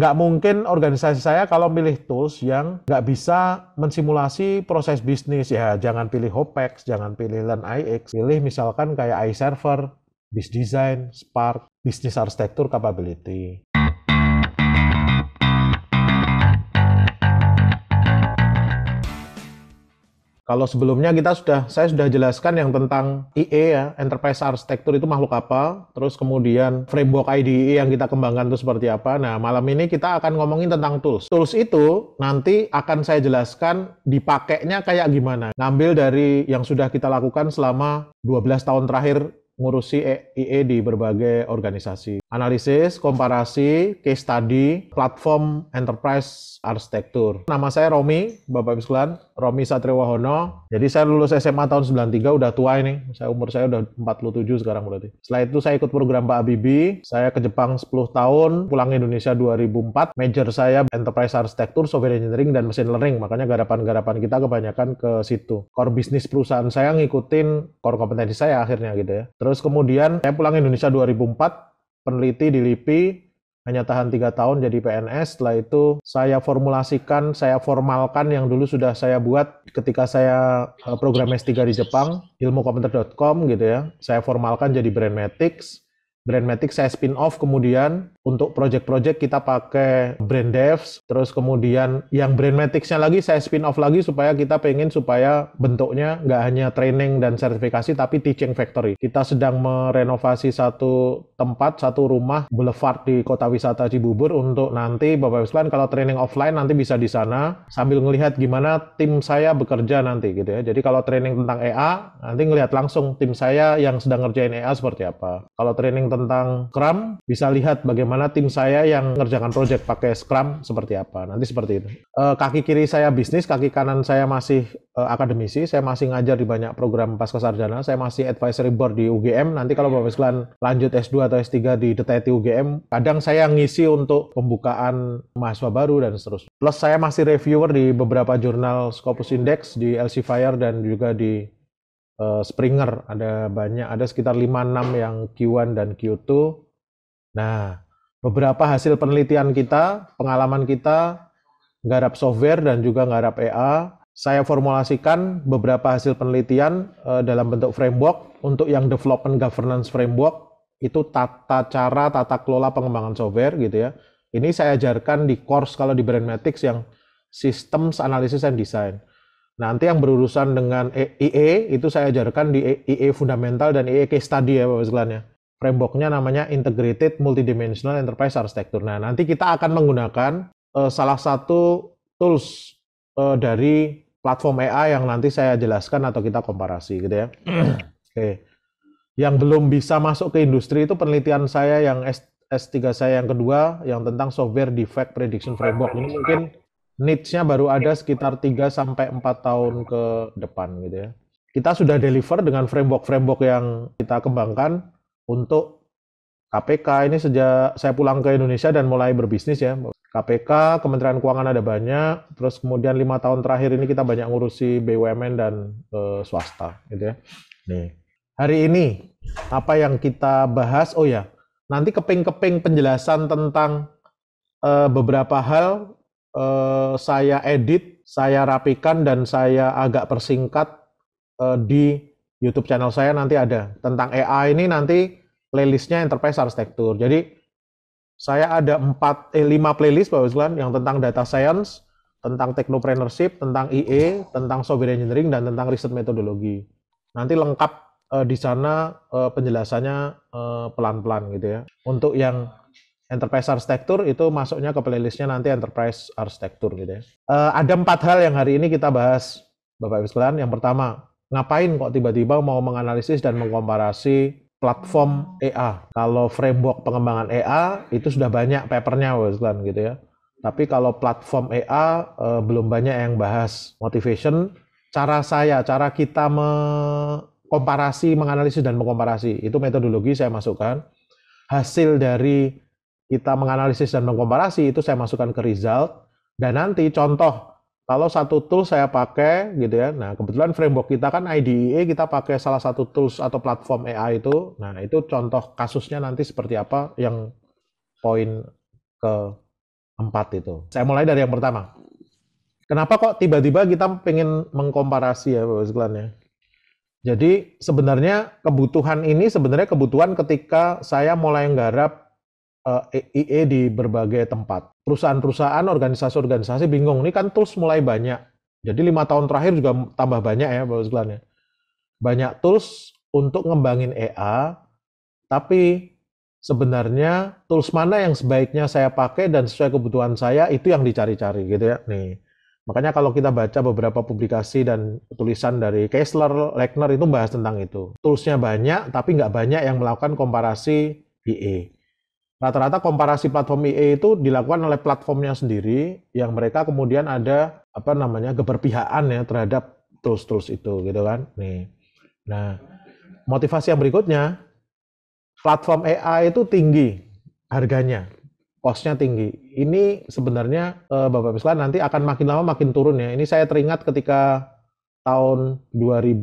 nggak mungkin organisasi saya kalau milih tools yang nggak bisa mensimulasi proses bisnis ya jangan pilih Hopex, jangan pilih Learn IX, pilih misalkan kayak iServer, Biz Design, Spark, Business Architecture Capability. Kalau sebelumnya kita sudah saya sudah jelaskan yang tentang IE ya, enterprise architecture itu makhluk apa, terus kemudian framework IDE yang kita kembangkan itu seperti apa. Nah, malam ini kita akan ngomongin tentang tools. Tools itu nanti akan saya jelaskan dipakainya kayak gimana. Ngambil dari yang sudah kita lakukan selama 12 tahun terakhir ngurusi IE e di berbagai organisasi. Analisis, komparasi, case study, platform enterprise Architecture. Nama saya Romi, Bapak Ibu sekalian. Romi Satriwahono. Jadi saya lulus SMA tahun 93, udah tua ini. Saya umur saya udah 47 sekarang berarti. Setelah itu saya ikut program Pak Habibie. Saya ke Jepang 10 tahun, pulang Indonesia 2004. Major saya Enterprise Architecture, Software Engineering, dan Machine Learning. Makanya garapan-garapan kita kebanyakan ke situ. Core bisnis perusahaan saya ngikutin core kompetensi saya akhirnya gitu ya. Terus kemudian saya pulang Indonesia 2004, peneliti di LIPI, hanya tahan tiga tahun jadi PNS. Setelah itu saya formulasikan, saya formalkan yang dulu sudah saya buat ketika saya eh, program S3 di Jepang, ilmukomputer.com gitu ya. Saya formalkan jadi Brand Brand Brandmatics saya spin off kemudian untuk project-project kita pakai brand devs, terus kemudian yang brand metricsnya lagi saya spin off lagi supaya kita pengen supaya bentuknya nggak hanya training dan sertifikasi tapi teaching factory. Kita sedang merenovasi satu tempat, satu rumah boulevard di kota wisata Cibubur untuk nanti Bapak Ibu kalau training offline nanti bisa di sana sambil ngelihat gimana tim saya bekerja nanti gitu ya. Jadi kalau training tentang EA nanti ngelihat langsung tim saya yang sedang ngerjain EA seperti apa. Kalau training tentang kram bisa lihat bagaimana bagaimana tim saya yang ngerjakan project pakai Scrum seperti apa. Nanti seperti itu. Eh, kaki kiri saya bisnis, kaki kanan saya masih eh, akademisi, saya masih ngajar di banyak program pasca sarjana, saya masih advisory board di UGM. Nanti kalau Bapak sekalian lanjut S2 atau S3 di DTT UGM, kadang saya ngisi untuk pembukaan mahasiswa baru dan seterusnya. Plus saya masih reviewer di beberapa jurnal Scopus Index, di LC Fire dan juga di eh, Springer ada banyak ada sekitar 5 6 yang Q1 dan Q2. Nah, beberapa hasil penelitian kita, pengalaman kita, garap software dan juga garap EA, saya formulasikan beberapa hasil penelitian uh, dalam bentuk framework untuk yang development governance framework itu tata cara tata kelola pengembangan software gitu ya. Ini saya ajarkan di course kalau di Brandmatics yang Systems Analysis and Design. Nah, nanti yang berurusan dengan EE itu saya ajarkan di EE fundamental dan EE case study ya Bapak sekalian ya frameworknya namanya Integrated Multidimensional Enterprise Architecture. Nah, nanti kita akan menggunakan uh, salah satu tools uh, dari platform AI yang nanti saya jelaskan atau kita komparasi gitu ya. Oke. Okay. Yang belum bisa masuk ke industri itu penelitian saya yang S, S3 saya yang kedua yang tentang software defect prediction framework. Ini mungkin niche-nya baru ada sekitar 3 sampai 4 tahun ke depan gitu ya. Kita sudah deliver dengan framework-framework yang kita kembangkan untuk KPK ini sejak saya pulang ke Indonesia dan mulai berbisnis ya. KPK, Kementerian Keuangan ada banyak, terus kemudian lima tahun terakhir ini kita banyak ngurusi BUMN dan e, swasta, gitu ya. Nih, hari ini apa yang kita bahas? Oh ya, nanti keping-keping penjelasan tentang e, beberapa hal e, saya edit, saya rapikan dan saya agak persingkat e, di YouTube channel saya nanti ada tentang AI ini nanti playlistnya enterprise arsitektur. Jadi saya ada empat eh, lima playlist Pak Wislan yang tentang data science, tentang technopreneurship, tentang IE, tentang software engineering dan tentang riset metodologi. Nanti lengkap eh, di sana eh, penjelasannya pelan eh, pelan-pelan gitu ya. Untuk yang enterprise arsitektur itu masuknya ke playlistnya nanti enterprise arsitektur gitu ya. E, ada empat hal yang hari ini kita bahas, Bapak Ibu sekalian. Yang pertama, ngapain kok tiba-tiba mau menganalisis dan mengkomparasi platform EA. Kalau framework pengembangan EA itu sudah banyak papernya Weslan gitu ya. Tapi kalau platform EA eh, belum banyak yang bahas motivation. Cara saya, cara kita mengkomparasi, menganalisis dan mengkomparasi itu metodologi saya masukkan. Hasil dari kita menganalisis dan mengkomparasi itu saya masukkan ke result dan nanti contoh kalau satu tool saya pakai gitu ya. Nah, kebetulan framework kita kan IDE kita pakai salah satu tools atau platform AI itu. Nah, itu contoh kasusnya nanti seperti apa yang poin ke empat itu. Saya mulai dari yang pertama. Kenapa kok tiba-tiba kita pengen mengkomparasi ya Bapak sekalian ya? Jadi sebenarnya kebutuhan ini sebenarnya kebutuhan ketika saya mulai menggarap. Eh, IE di berbagai tempat. Perusahaan-perusahaan, organisasi-organisasi bingung. Ini kan tools mulai banyak. Jadi lima tahun terakhir juga tambah banyak ya, Bapak sekalian. Ya. Banyak tools untuk ngembangin EA, tapi sebenarnya tools mana yang sebaiknya saya pakai dan sesuai kebutuhan saya itu yang dicari-cari gitu ya. Nih. Makanya kalau kita baca beberapa publikasi dan tulisan dari Kessler, Lechner itu bahas tentang itu. Toolsnya banyak, tapi nggak banyak yang melakukan komparasi IE rata-rata komparasi platform IE itu dilakukan oleh platformnya sendiri yang mereka kemudian ada apa namanya keberpihakan ya terhadap tools-tools itu gitu kan nih nah motivasi yang berikutnya platform e AI itu tinggi harganya costnya tinggi ini sebenarnya eh, bapak Mislan nanti akan makin lama makin turun ya ini saya teringat ketika tahun 2000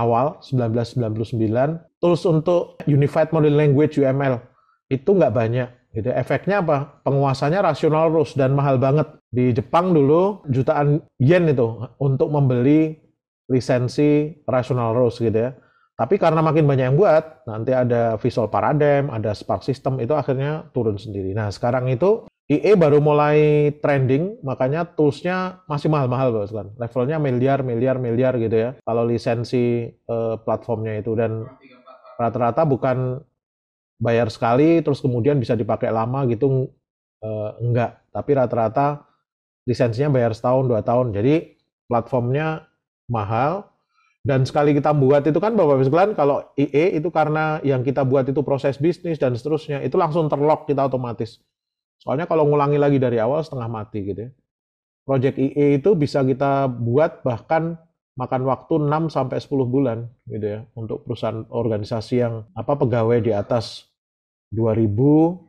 awal 1999 tools untuk unified model language UML itu nggak banyak. Gitu. Efeknya apa? Penguasanya rasional terus dan mahal banget. Di Jepang dulu jutaan yen itu untuk membeli lisensi rasional terus gitu ya. Tapi karena makin banyak yang buat, nanti ada Visual Paradigm, ada Spark System, itu akhirnya turun sendiri. Nah sekarang itu IE baru mulai trending, makanya toolsnya masih mahal-mahal bos kan. Levelnya miliar, miliar, miliar gitu ya. Kalau lisensi uh, platformnya itu dan rata-rata bukan bayar sekali terus kemudian bisa dipakai lama gitu eh, enggak tapi rata-rata lisensinya bayar setahun dua tahun jadi platformnya mahal dan sekali kita buat itu kan Bapak sekalian kalau IE itu karena yang kita buat itu proses bisnis dan seterusnya itu langsung terlock kita otomatis soalnya kalau ngulangi lagi dari awal setengah mati gitu ya Project IE itu bisa kita buat bahkan makan waktu 6 sampai 10 bulan gitu ya untuk perusahaan organisasi yang apa pegawai di atas 2000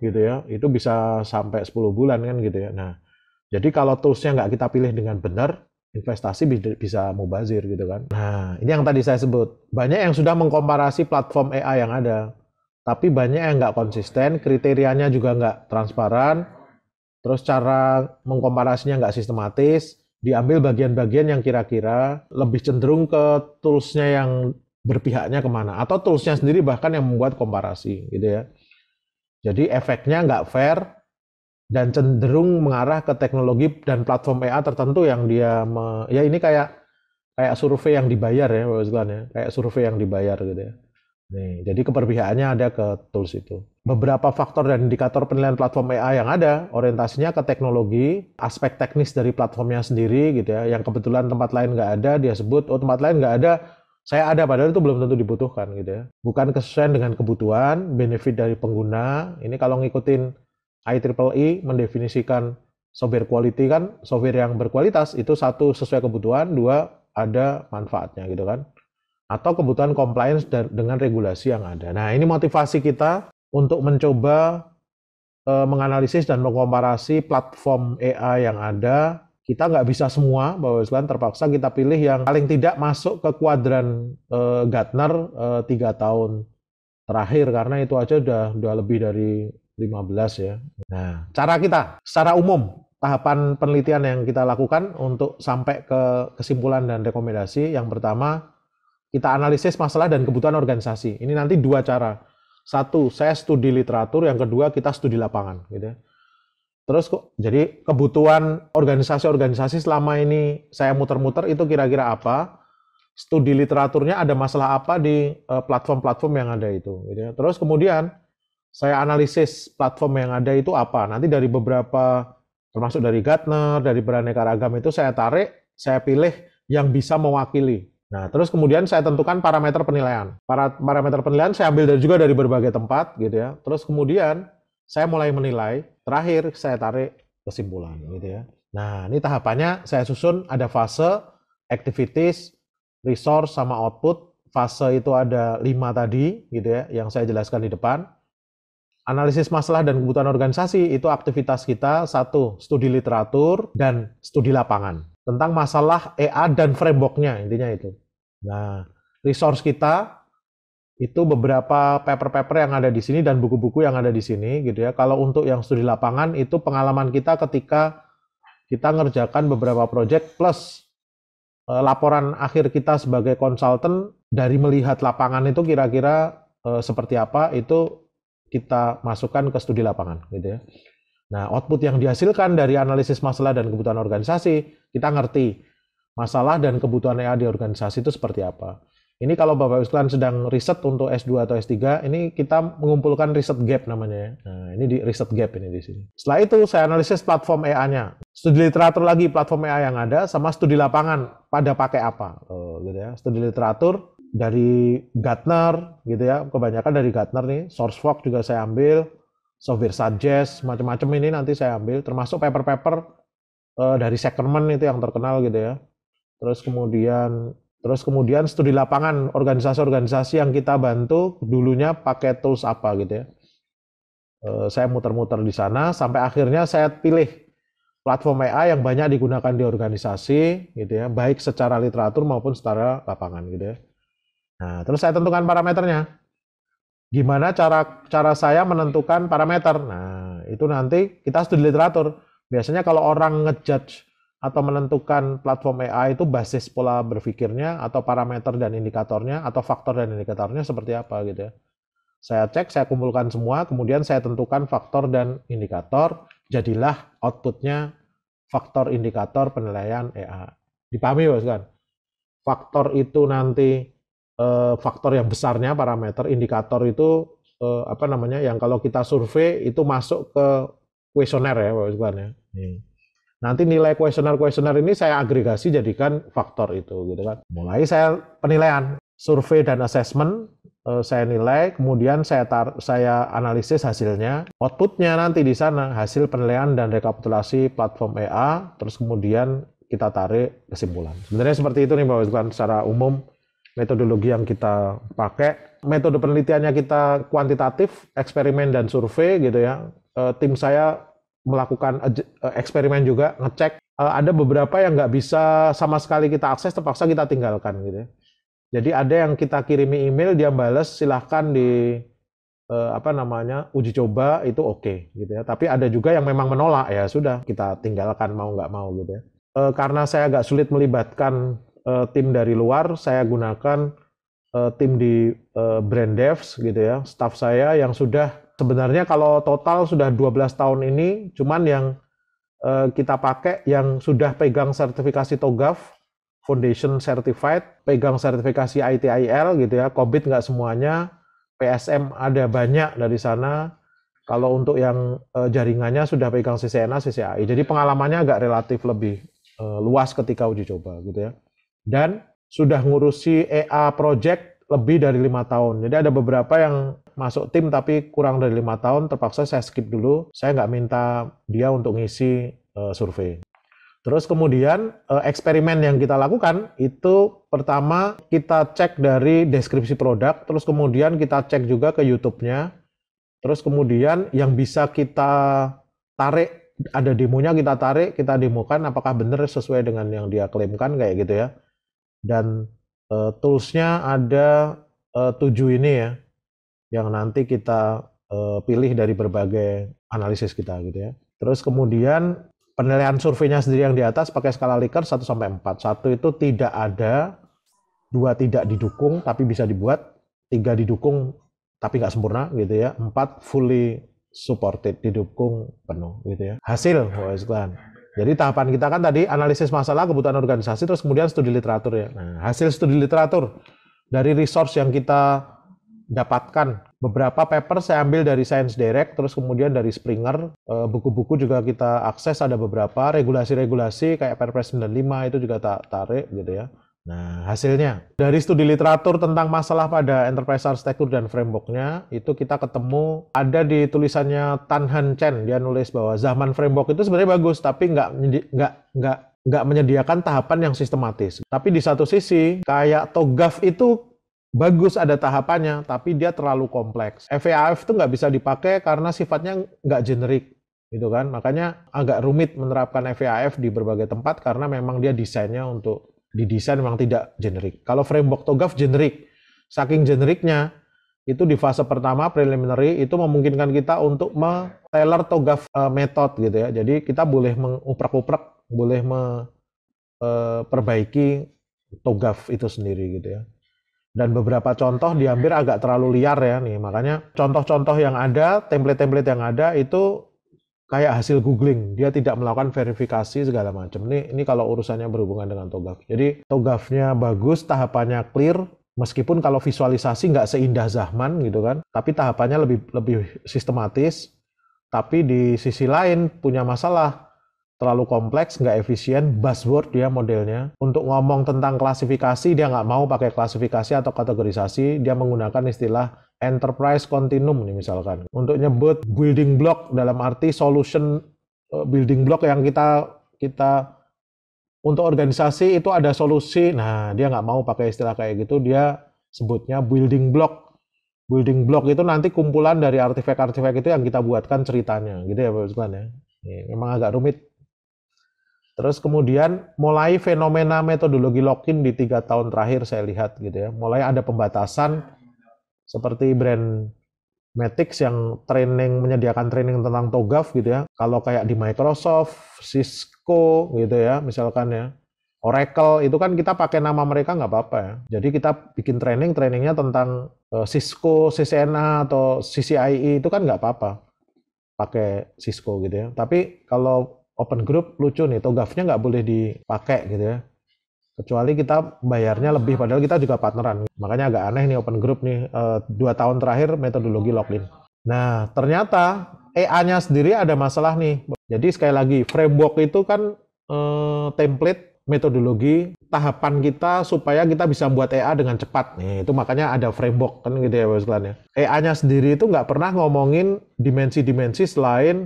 gitu ya itu bisa sampai 10 bulan kan gitu ya nah jadi kalau toolsnya nggak kita pilih dengan benar investasi bisa mubazir gitu kan nah ini yang tadi saya sebut banyak yang sudah mengkomparasi platform AI yang ada tapi banyak yang nggak konsisten kriterianya juga nggak transparan terus cara mengkomparasinya nggak sistematis diambil bagian-bagian yang kira-kira lebih cenderung ke toolsnya yang berpihaknya kemana atau toolsnya sendiri bahkan yang membuat komparasi gitu ya jadi efeknya nggak fair dan cenderung mengarah ke teknologi dan platform EA tertentu yang dia me, ya ini kayak kayak survei yang dibayar ya Pak ya kayak survei yang dibayar gitu ya Nih, jadi keperbihaannya ada ke tools itu. Beberapa faktor dan indikator penilaian platform AI yang ada, orientasinya ke teknologi, aspek teknis dari platformnya sendiri gitu ya, yang kebetulan tempat lain nggak ada, dia sebut, oh tempat lain nggak ada, saya ada padahal itu belum tentu dibutuhkan gitu ya. Bukan kesesuaian dengan kebutuhan, benefit dari pengguna. Ini kalau ngikutin IEEE e, mendefinisikan software quality kan software yang berkualitas itu satu sesuai kebutuhan, dua ada manfaatnya gitu kan atau kebutuhan compliance dengan regulasi yang ada. Nah, ini motivasi kita untuk mencoba e, menganalisis dan mengkomparasi platform AI yang ada. Kita nggak bisa semua, bahwa Islam terpaksa kita pilih yang paling tidak masuk ke kuadran e, Gartner eh, tiga 3 tahun terakhir karena itu aja udah udah lebih dari 15 ya. Nah, cara kita secara umum tahapan penelitian yang kita lakukan untuk sampai ke kesimpulan dan rekomendasi yang pertama kita analisis masalah dan kebutuhan organisasi. Ini nanti dua cara. Satu, saya studi literatur, yang kedua kita studi lapangan, gitu. Ya. Terus kok jadi kebutuhan organisasi-organisasi selama ini saya muter-muter itu kira-kira apa? Studi literaturnya ada masalah apa di eh, platform-platform yang ada itu, gitu. Ya. Terus kemudian saya analisis platform yang ada itu apa. Nanti dari beberapa termasuk dari Gartner, dari beraneka ragam itu saya tarik, saya pilih yang bisa mewakili Nah, terus kemudian saya tentukan parameter penilaian. Para, parameter penilaian saya ambil dari, juga dari berbagai tempat gitu ya. Terus kemudian saya mulai menilai, terakhir saya tarik kesimpulan gitu ya. Nah, ini tahapannya saya susun ada fase, activities, resource sama output. Fase itu ada lima tadi gitu ya yang saya jelaskan di depan. Analisis masalah dan kebutuhan organisasi itu aktivitas kita satu studi literatur dan studi lapangan tentang masalah EA dan frameworknya intinya itu. Nah, resource kita itu beberapa paper-paper yang ada di sini dan buku-buku yang ada di sini gitu ya. Kalau untuk yang studi lapangan itu pengalaman kita ketika kita ngerjakan beberapa project plus eh, laporan akhir kita sebagai konsultan dari melihat lapangan itu kira-kira eh, seperti apa itu kita masukkan ke studi lapangan gitu ya. Nah, output yang dihasilkan dari analisis masalah dan kebutuhan organisasi, kita ngerti masalah dan kebutuhan EA di organisasi itu seperti apa. Ini kalau Bapak sekalian sedang riset untuk S2 atau S3, ini kita mengumpulkan riset gap namanya. Ya. Nah, ini di riset gap ini di sini. Setelah itu saya analisis platform EA-nya. Studi literatur lagi platform EA yang ada sama studi lapangan pada pakai apa. Oh, gitu ya. Studi literatur dari Gartner gitu ya, kebanyakan dari Gartner nih, SourceForge juga saya ambil, software suggest macam-macam ini nanti saya ambil termasuk paper-paper uh, dari Sekerman itu yang terkenal gitu ya terus kemudian terus kemudian studi lapangan organisasi-organisasi yang kita bantu dulunya pakai tools apa gitu ya uh, saya muter-muter di sana sampai akhirnya saya pilih platform AI yang banyak digunakan di organisasi gitu ya baik secara literatur maupun secara lapangan gitu ya nah terus saya tentukan parameternya gimana cara cara saya menentukan parameter. Nah, itu nanti kita studi literatur. Biasanya kalau orang ngejudge atau menentukan platform AI itu basis pola berpikirnya atau parameter dan indikatornya atau faktor dan indikatornya seperti apa gitu ya. Saya cek, saya kumpulkan semua, kemudian saya tentukan faktor dan indikator, jadilah outputnya faktor indikator penilaian AI. Dipahami bos kan? Faktor itu nanti Eh, faktor yang besarnya parameter indikator itu eh, apa namanya yang kalau kita survei itu masuk ke kuesioner ya Pak Ibu ya. Iya. Nanti nilai kuesioner-kuesioner ini saya agregasi jadikan faktor itu gitu kan. Mulai saya penilaian survei dan assessment eh, saya nilai, kemudian saya tar saya analisis hasilnya, outputnya nanti di sana hasil penilaian dan rekapitulasi platform EA, terus kemudian kita tarik kesimpulan. Sebenarnya seperti itu nih Pak Ibu secara umum metodologi yang kita pakai, metode penelitiannya kita kuantitatif, eksperimen dan survei gitu ya. E, tim saya melakukan eh, eksperimen juga, ngecek. E, ada beberapa yang nggak bisa sama sekali kita akses, terpaksa kita tinggalkan gitu ya. Jadi ada yang kita kirimi email, dia bales, silahkan di apa namanya uji coba itu oke okay, gitu ya. Tapi ada juga yang memang menolak ya sudah kita tinggalkan mau nggak mau gitu ya. e, karena saya agak sulit melibatkan uh, tim dari luar, saya gunakan uh, tim di uh, brand devs gitu ya, staff saya yang sudah sebenarnya kalau total sudah 12 tahun ini, cuman yang uh, kita pakai yang sudah pegang sertifikasi TOGAF, Foundation Certified, pegang sertifikasi ITIL gitu ya, COVID nggak semuanya, PSM ada banyak dari sana, kalau untuk yang jaringannya sudah pegang CCNA, CCAI. Jadi pengalamannya agak relatif lebih luas ketika uji coba gitu ya dan sudah ngurusi EA project lebih dari lima tahun. Jadi ada beberapa yang masuk tim tapi kurang dari lima tahun terpaksa saya skip dulu. Saya nggak minta dia untuk ngisi uh, survei. Terus kemudian eh, eksperimen yang kita lakukan itu pertama kita cek dari deskripsi produk, terus kemudian kita cek juga ke YouTube-nya. Terus kemudian yang bisa kita tarik ada demonya kita tarik, kita demokan apakah benar sesuai dengan yang dia klaimkan kayak gitu ya dan uh, toolsnya ada eh, tujuh ini ya yang nanti kita uh, pilih dari berbagai analisis kita gitu ya. Terus kemudian penilaian surveinya sendiri yang di atas pakai skala Likert 1 sampai 4. Satu itu tidak ada, dua tidak didukung tapi bisa dibuat, tiga didukung tapi nggak sempurna gitu ya. empat fully supported didukung penuh gitu ya. Hasil Pak jadi tahapan kita kan tadi analisis masalah kebutuhan organisasi terus kemudian studi literatur ya. Nah, hasil studi literatur dari resource yang kita dapatkan beberapa paper saya ambil dari Science Direct terus kemudian dari Springer eh, buku-buku juga kita akses ada beberapa regulasi-regulasi kayak Perpres 95 itu juga tak tarik gitu ya. Nah, hasilnya dari studi literatur tentang masalah pada enterprise architecture dan frameworknya itu kita ketemu ada di tulisannya Tan Han Chen dia nulis bahwa zaman framework itu sebenarnya bagus tapi nggak nggak nggak nggak menyediakan tahapan yang sistematis. Tapi di satu sisi kayak TOGAF itu bagus ada tahapannya tapi dia terlalu kompleks. FAF itu nggak bisa dipakai karena sifatnya nggak generik gitu kan makanya agak rumit menerapkan FAF di berbagai tempat karena memang dia desainnya untuk didesain memang tidak generik. Kalau framework TOGAF generik, saking generiknya itu di fase pertama preliminary itu memungkinkan kita untuk me-tailor TOGAF uh, method gitu ya. Jadi kita boleh menguprek-uprek, boleh memperbaiki e, uh, TOGAF itu sendiri gitu ya. Dan beberapa contoh diambil agak terlalu liar ya nih. Makanya contoh-contoh yang ada, template-template yang ada itu kayak hasil googling dia tidak melakukan verifikasi segala macam ini ini kalau urusannya berhubungan dengan togaf jadi togafnya bagus tahapannya clear meskipun kalau visualisasi nggak seindah Zahman gitu kan tapi tahapannya lebih lebih sistematis tapi di sisi lain punya masalah terlalu kompleks, nggak efisien, buzzword dia modelnya. Untuk ngomong tentang klasifikasi, dia nggak mau pakai klasifikasi atau kategorisasi, dia menggunakan istilah enterprise continuum nih misalkan. Untuk nyebut building block dalam arti solution eh, building block yang kita kita untuk organisasi itu ada solusi. Nah, dia nggak mau pakai istilah kayak gitu, dia sebutnya building block building block itu nanti kumpulan dari artifact artefak itu yang kita buatkan ceritanya gitu ya Pak ya. Memang agak rumit Terus kemudian mulai fenomena metodologi login di tiga tahun terakhir saya lihat gitu ya. Mulai ada pembatasan seperti brand Metics yang training menyediakan training tentang TOGAF gitu ya. Kalau kayak di Microsoft, Cisco gitu ya misalkan ya. Oracle itu kan kita pakai nama mereka nggak apa-apa ya. Jadi kita bikin training, trainingnya tentang eh, Cisco, CCNA atau CCIE itu kan nggak apa-apa pakai Cisco gitu ya. Tapi kalau open group lucu nih togafnya nggak boleh dipakai gitu ya kecuali kita bayarnya lebih padahal kita juga partneran makanya agak aneh nih open group nih e, dua tahun terakhir metodologi login nah ternyata EA-nya sendiri ada masalah nih jadi sekali lagi framework itu kan e, template metodologi tahapan kita supaya kita bisa buat EA dengan cepat nih itu makanya ada framework kan gitu ya ya EA-nya sendiri itu nggak pernah ngomongin dimensi-dimensi selain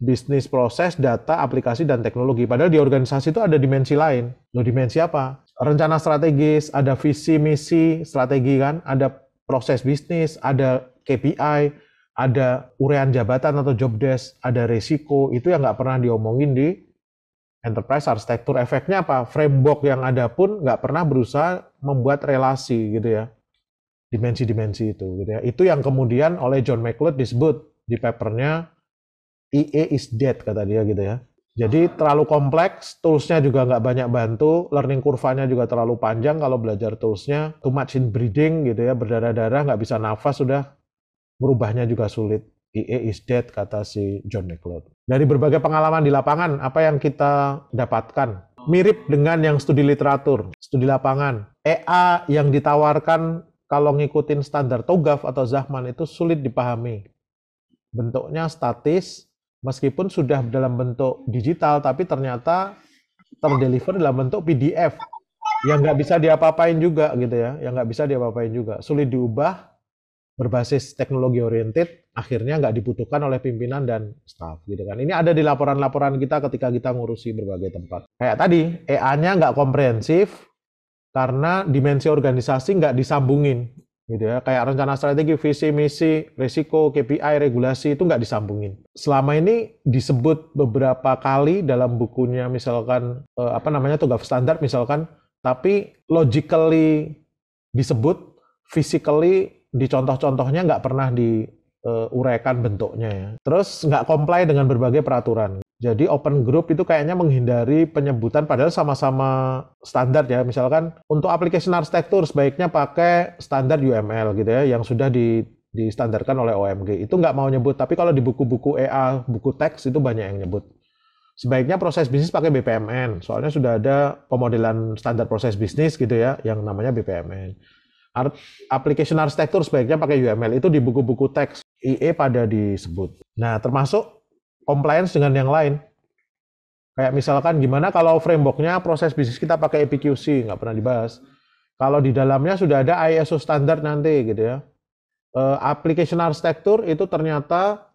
bisnis proses, data, aplikasi, dan teknologi. Padahal di organisasi itu ada dimensi lain. Loh, dimensi apa? Rencana strategis, ada visi, misi, strategi kan, ada proses bisnis, ada KPI, ada urean jabatan atau job desk, ada resiko, itu yang nggak pernah diomongin di enterprise arsitektur. Efeknya apa? Framework yang ada pun nggak pernah berusaha membuat relasi gitu ya. Dimensi-dimensi itu gitu ya. Itu yang kemudian oleh John McLeod disebut di papernya EA is dead kata dia gitu ya. Jadi terlalu kompleks, toolsnya juga nggak banyak bantu, learning kurvanya juga terlalu panjang kalau belajar toolsnya, too much in breeding gitu ya, berdarah-darah, nggak bisa nafas sudah, merubahnya juga sulit. EA is dead kata si John McLeod. Dari berbagai pengalaman di lapangan, apa yang kita dapatkan? Mirip dengan yang studi literatur, studi lapangan. EA yang ditawarkan kalau ngikutin standar TOGAF atau Zahman itu sulit dipahami. Bentuknya statis, meskipun sudah dalam bentuk digital tapi ternyata terdeliver dalam bentuk PDF yang nggak bisa diapa-apain juga gitu ya yang nggak bisa diapa-apain juga sulit diubah berbasis teknologi oriented akhirnya nggak dibutuhkan oleh pimpinan dan staff gitu kan ini ada di laporan-laporan kita ketika kita ngurusi berbagai tempat kayak tadi EA-nya nggak komprehensif karena dimensi organisasi nggak disambungin gitu ya kayak rencana strategi visi misi risiko KPI regulasi itu nggak disambungin selama ini disebut beberapa kali dalam bukunya misalkan eh, apa namanya tugas standar misalkan tapi logically disebut physically dicontoh contohnya nggak pernah diuraikan eh, bentuknya ya terus nggak comply dengan berbagai peraturan jadi open group itu kayaknya menghindari penyebutan padahal sama-sama standar ya. Misalkan untuk application arsitektur sebaiknya pakai standar UML gitu ya yang sudah di distandarkan oleh OMG. Itu nggak mau nyebut, tapi kalau di buku-buku EA, buku teks itu banyak yang nyebut. Sebaiknya proses bisnis pakai BPMN, soalnya sudah ada pemodelan standar proses bisnis gitu ya, yang namanya BPMN. Art, application architecture sebaiknya pakai UML, itu di buku-buku teks IE pada disebut. Nah, termasuk compliance dengan yang lain. Kayak misalkan gimana kalau frameworknya proses bisnis kita pakai EPQC, nggak pernah dibahas. Kalau di dalamnya sudah ada ISO standar nanti gitu ya. Uh, application architecture itu ternyata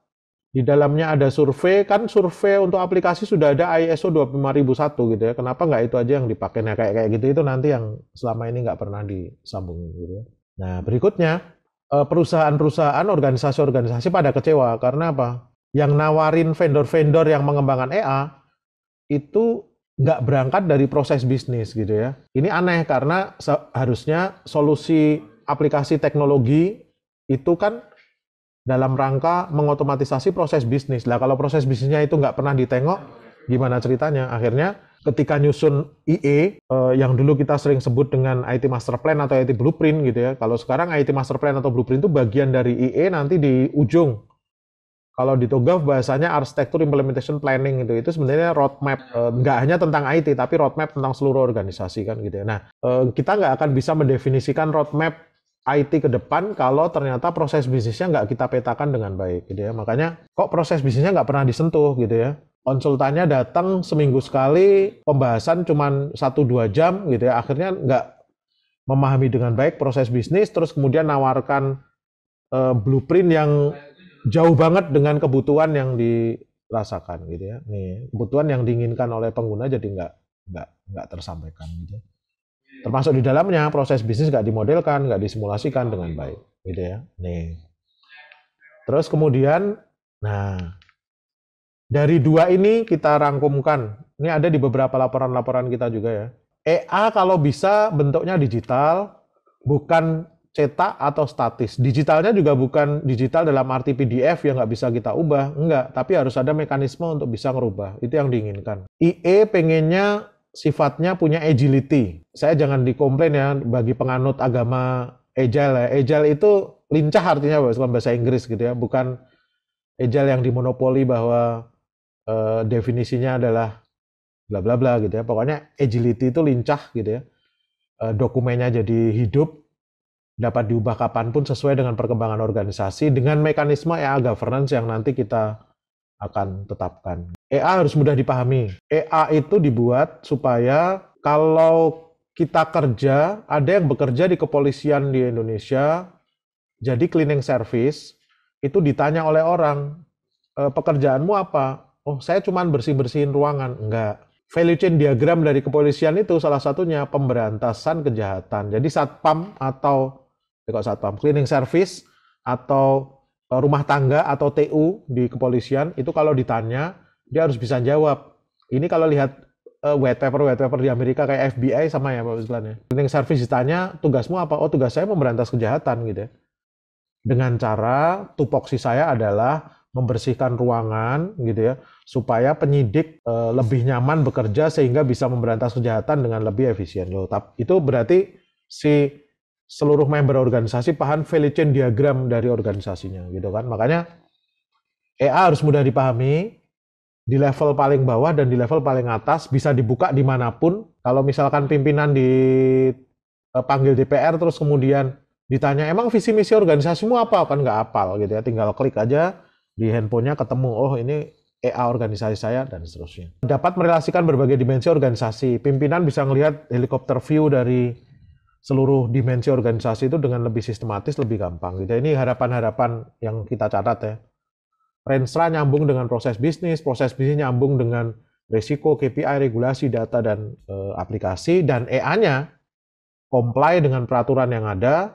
di dalamnya ada survei, kan survei untuk aplikasi sudah ada ISO 25001 gitu ya. Kenapa nggak itu aja yang dipakai? Nah kayak kayak gitu itu nanti yang selama ini nggak pernah disambungin gitu ya. Nah berikutnya eh, perusahaan-perusahaan, organisasi-organisasi pada kecewa karena apa? yang nawarin vendor-vendor yang mengembangkan EA itu nggak berangkat dari proses bisnis gitu ya. Ini aneh karena seharusnya solusi aplikasi teknologi itu kan dalam rangka mengotomatisasi proses bisnis. Lah kalau proses bisnisnya itu nggak pernah ditengok, gimana ceritanya? Akhirnya ketika nyusun IE eh, yang dulu kita sering sebut dengan IT Master Plan atau IT Blueprint gitu ya. Kalau sekarang IT Master Plan atau Blueprint itu bagian dari IE nanti di ujung kalau di TOGAF bahasanya arsitektur implementation planning itu itu sebenarnya roadmap eh, nggak hanya tentang IT tapi roadmap tentang seluruh organisasi kan gitu ya. Nah eh, kita nggak akan bisa mendefinisikan roadmap IT ke depan kalau ternyata proses bisnisnya nggak kita petakan dengan baik gitu ya. Makanya kok proses bisnisnya nggak pernah disentuh gitu ya konsultannya datang seminggu sekali, pembahasan cuma satu dua jam gitu ya, akhirnya nggak memahami dengan baik proses bisnis, terus kemudian nawarkan uh, blueprint yang jauh banget dengan kebutuhan yang dirasakan gitu ya. Nih, kebutuhan yang diinginkan oleh pengguna jadi nggak nggak nggak tersampaikan gitu. Ya. Termasuk di dalamnya proses bisnis nggak dimodelkan, nggak disimulasikan dengan baik gitu ya. Nih. Terus kemudian, nah dari dua ini kita rangkumkan. Ini ada di beberapa laporan-laporan kita juga ya. EA kalau bisa bentuknya digital, bukan cetak atau statis. Digitalnya juga bukan digital dalam arti PDF yang nggak bisa kita ubah, enggak. Tapi harus ada mekanisme untuk bisa ngerubah. Itu yang diinginkan. IE pengennya sifatnya punya agility. Saya jangan dikomplain ya bagi penganut agama agile ya. Agile itu lincah artinya dalam bahasa Inggris gitu ya, bukan agile yang dimonopoli bahwa eh, definisinya adalah bla bla bla gitu ya. Pokoknya agility itu lincah gitu ya. Eh, dokumennya jadi hidup, dapat diubah kapanpun sesuai dengan perkembangan organisasi dengan mekanisme EA governance yang nanti kita akan tetapkan. EA harus mudah dipahami. EA itu dibuat supaya kalau kita kerja, ada yang bekerja di kepolisian di Indonesia, jadi cleaning service, itu ditanya oleh orang, e, pekerjaanmu apa? Oh, saya cuma bersih-bersihin ruangan. Enggak value chain diagram dari kepolisian itu salah satunya pemberantasan kejahatan. Jadi satpam atau di kalau satpam cleaning service atau e, rumah tangga atau TU di kepolisian itu kalau ditanya dia harus bisa jawab. Ini kalau lihat uh, white paper white paper di Amerika kayak FBI sama ya Pak Uslan ya. Cleaning service ditanya tugasmu apa? Oh tugas saya memberantas kejahatan gitu ya. Dengan cara tupoksi saya adalah membersihkan ruangan gitu ya supaya penyidik e, lebih nyaman bekerja sehingga bisa memberantas kejahatan dengan lebih efisien loh. Tapi itu berarti si seluruh member organisasi paham value chain diagram dari organisasinya gitu kan. Makanya EA harus mudah dipahami di level paling bawah dan di level paling atas bisa dibuka dimanapun. Kalau misalkan pimpinan dipanggil eh, DPR terus kemudian ditanya emang visi misi organisasimu apa kan nggak apal gitu ya tinggal klik aja di handphonenya ketemu oh ini EA organisasi saya dan seterusnya dapat merelasikan berbagai dimensi organisasi pimpinan bisa melihat helikopter view dari seluruh dimensi organisasi itu dengan lebih sistematis, lebih gampang. Jadi ini harapan-harapan yang kita catat ya. Renstra nyambung dengan proses bisnis, proses bisnis nyambung dengan risiko, KPI, regulasi, data, dan e, aplikasi, dan EA-nya comply dengan peraturan yang ada,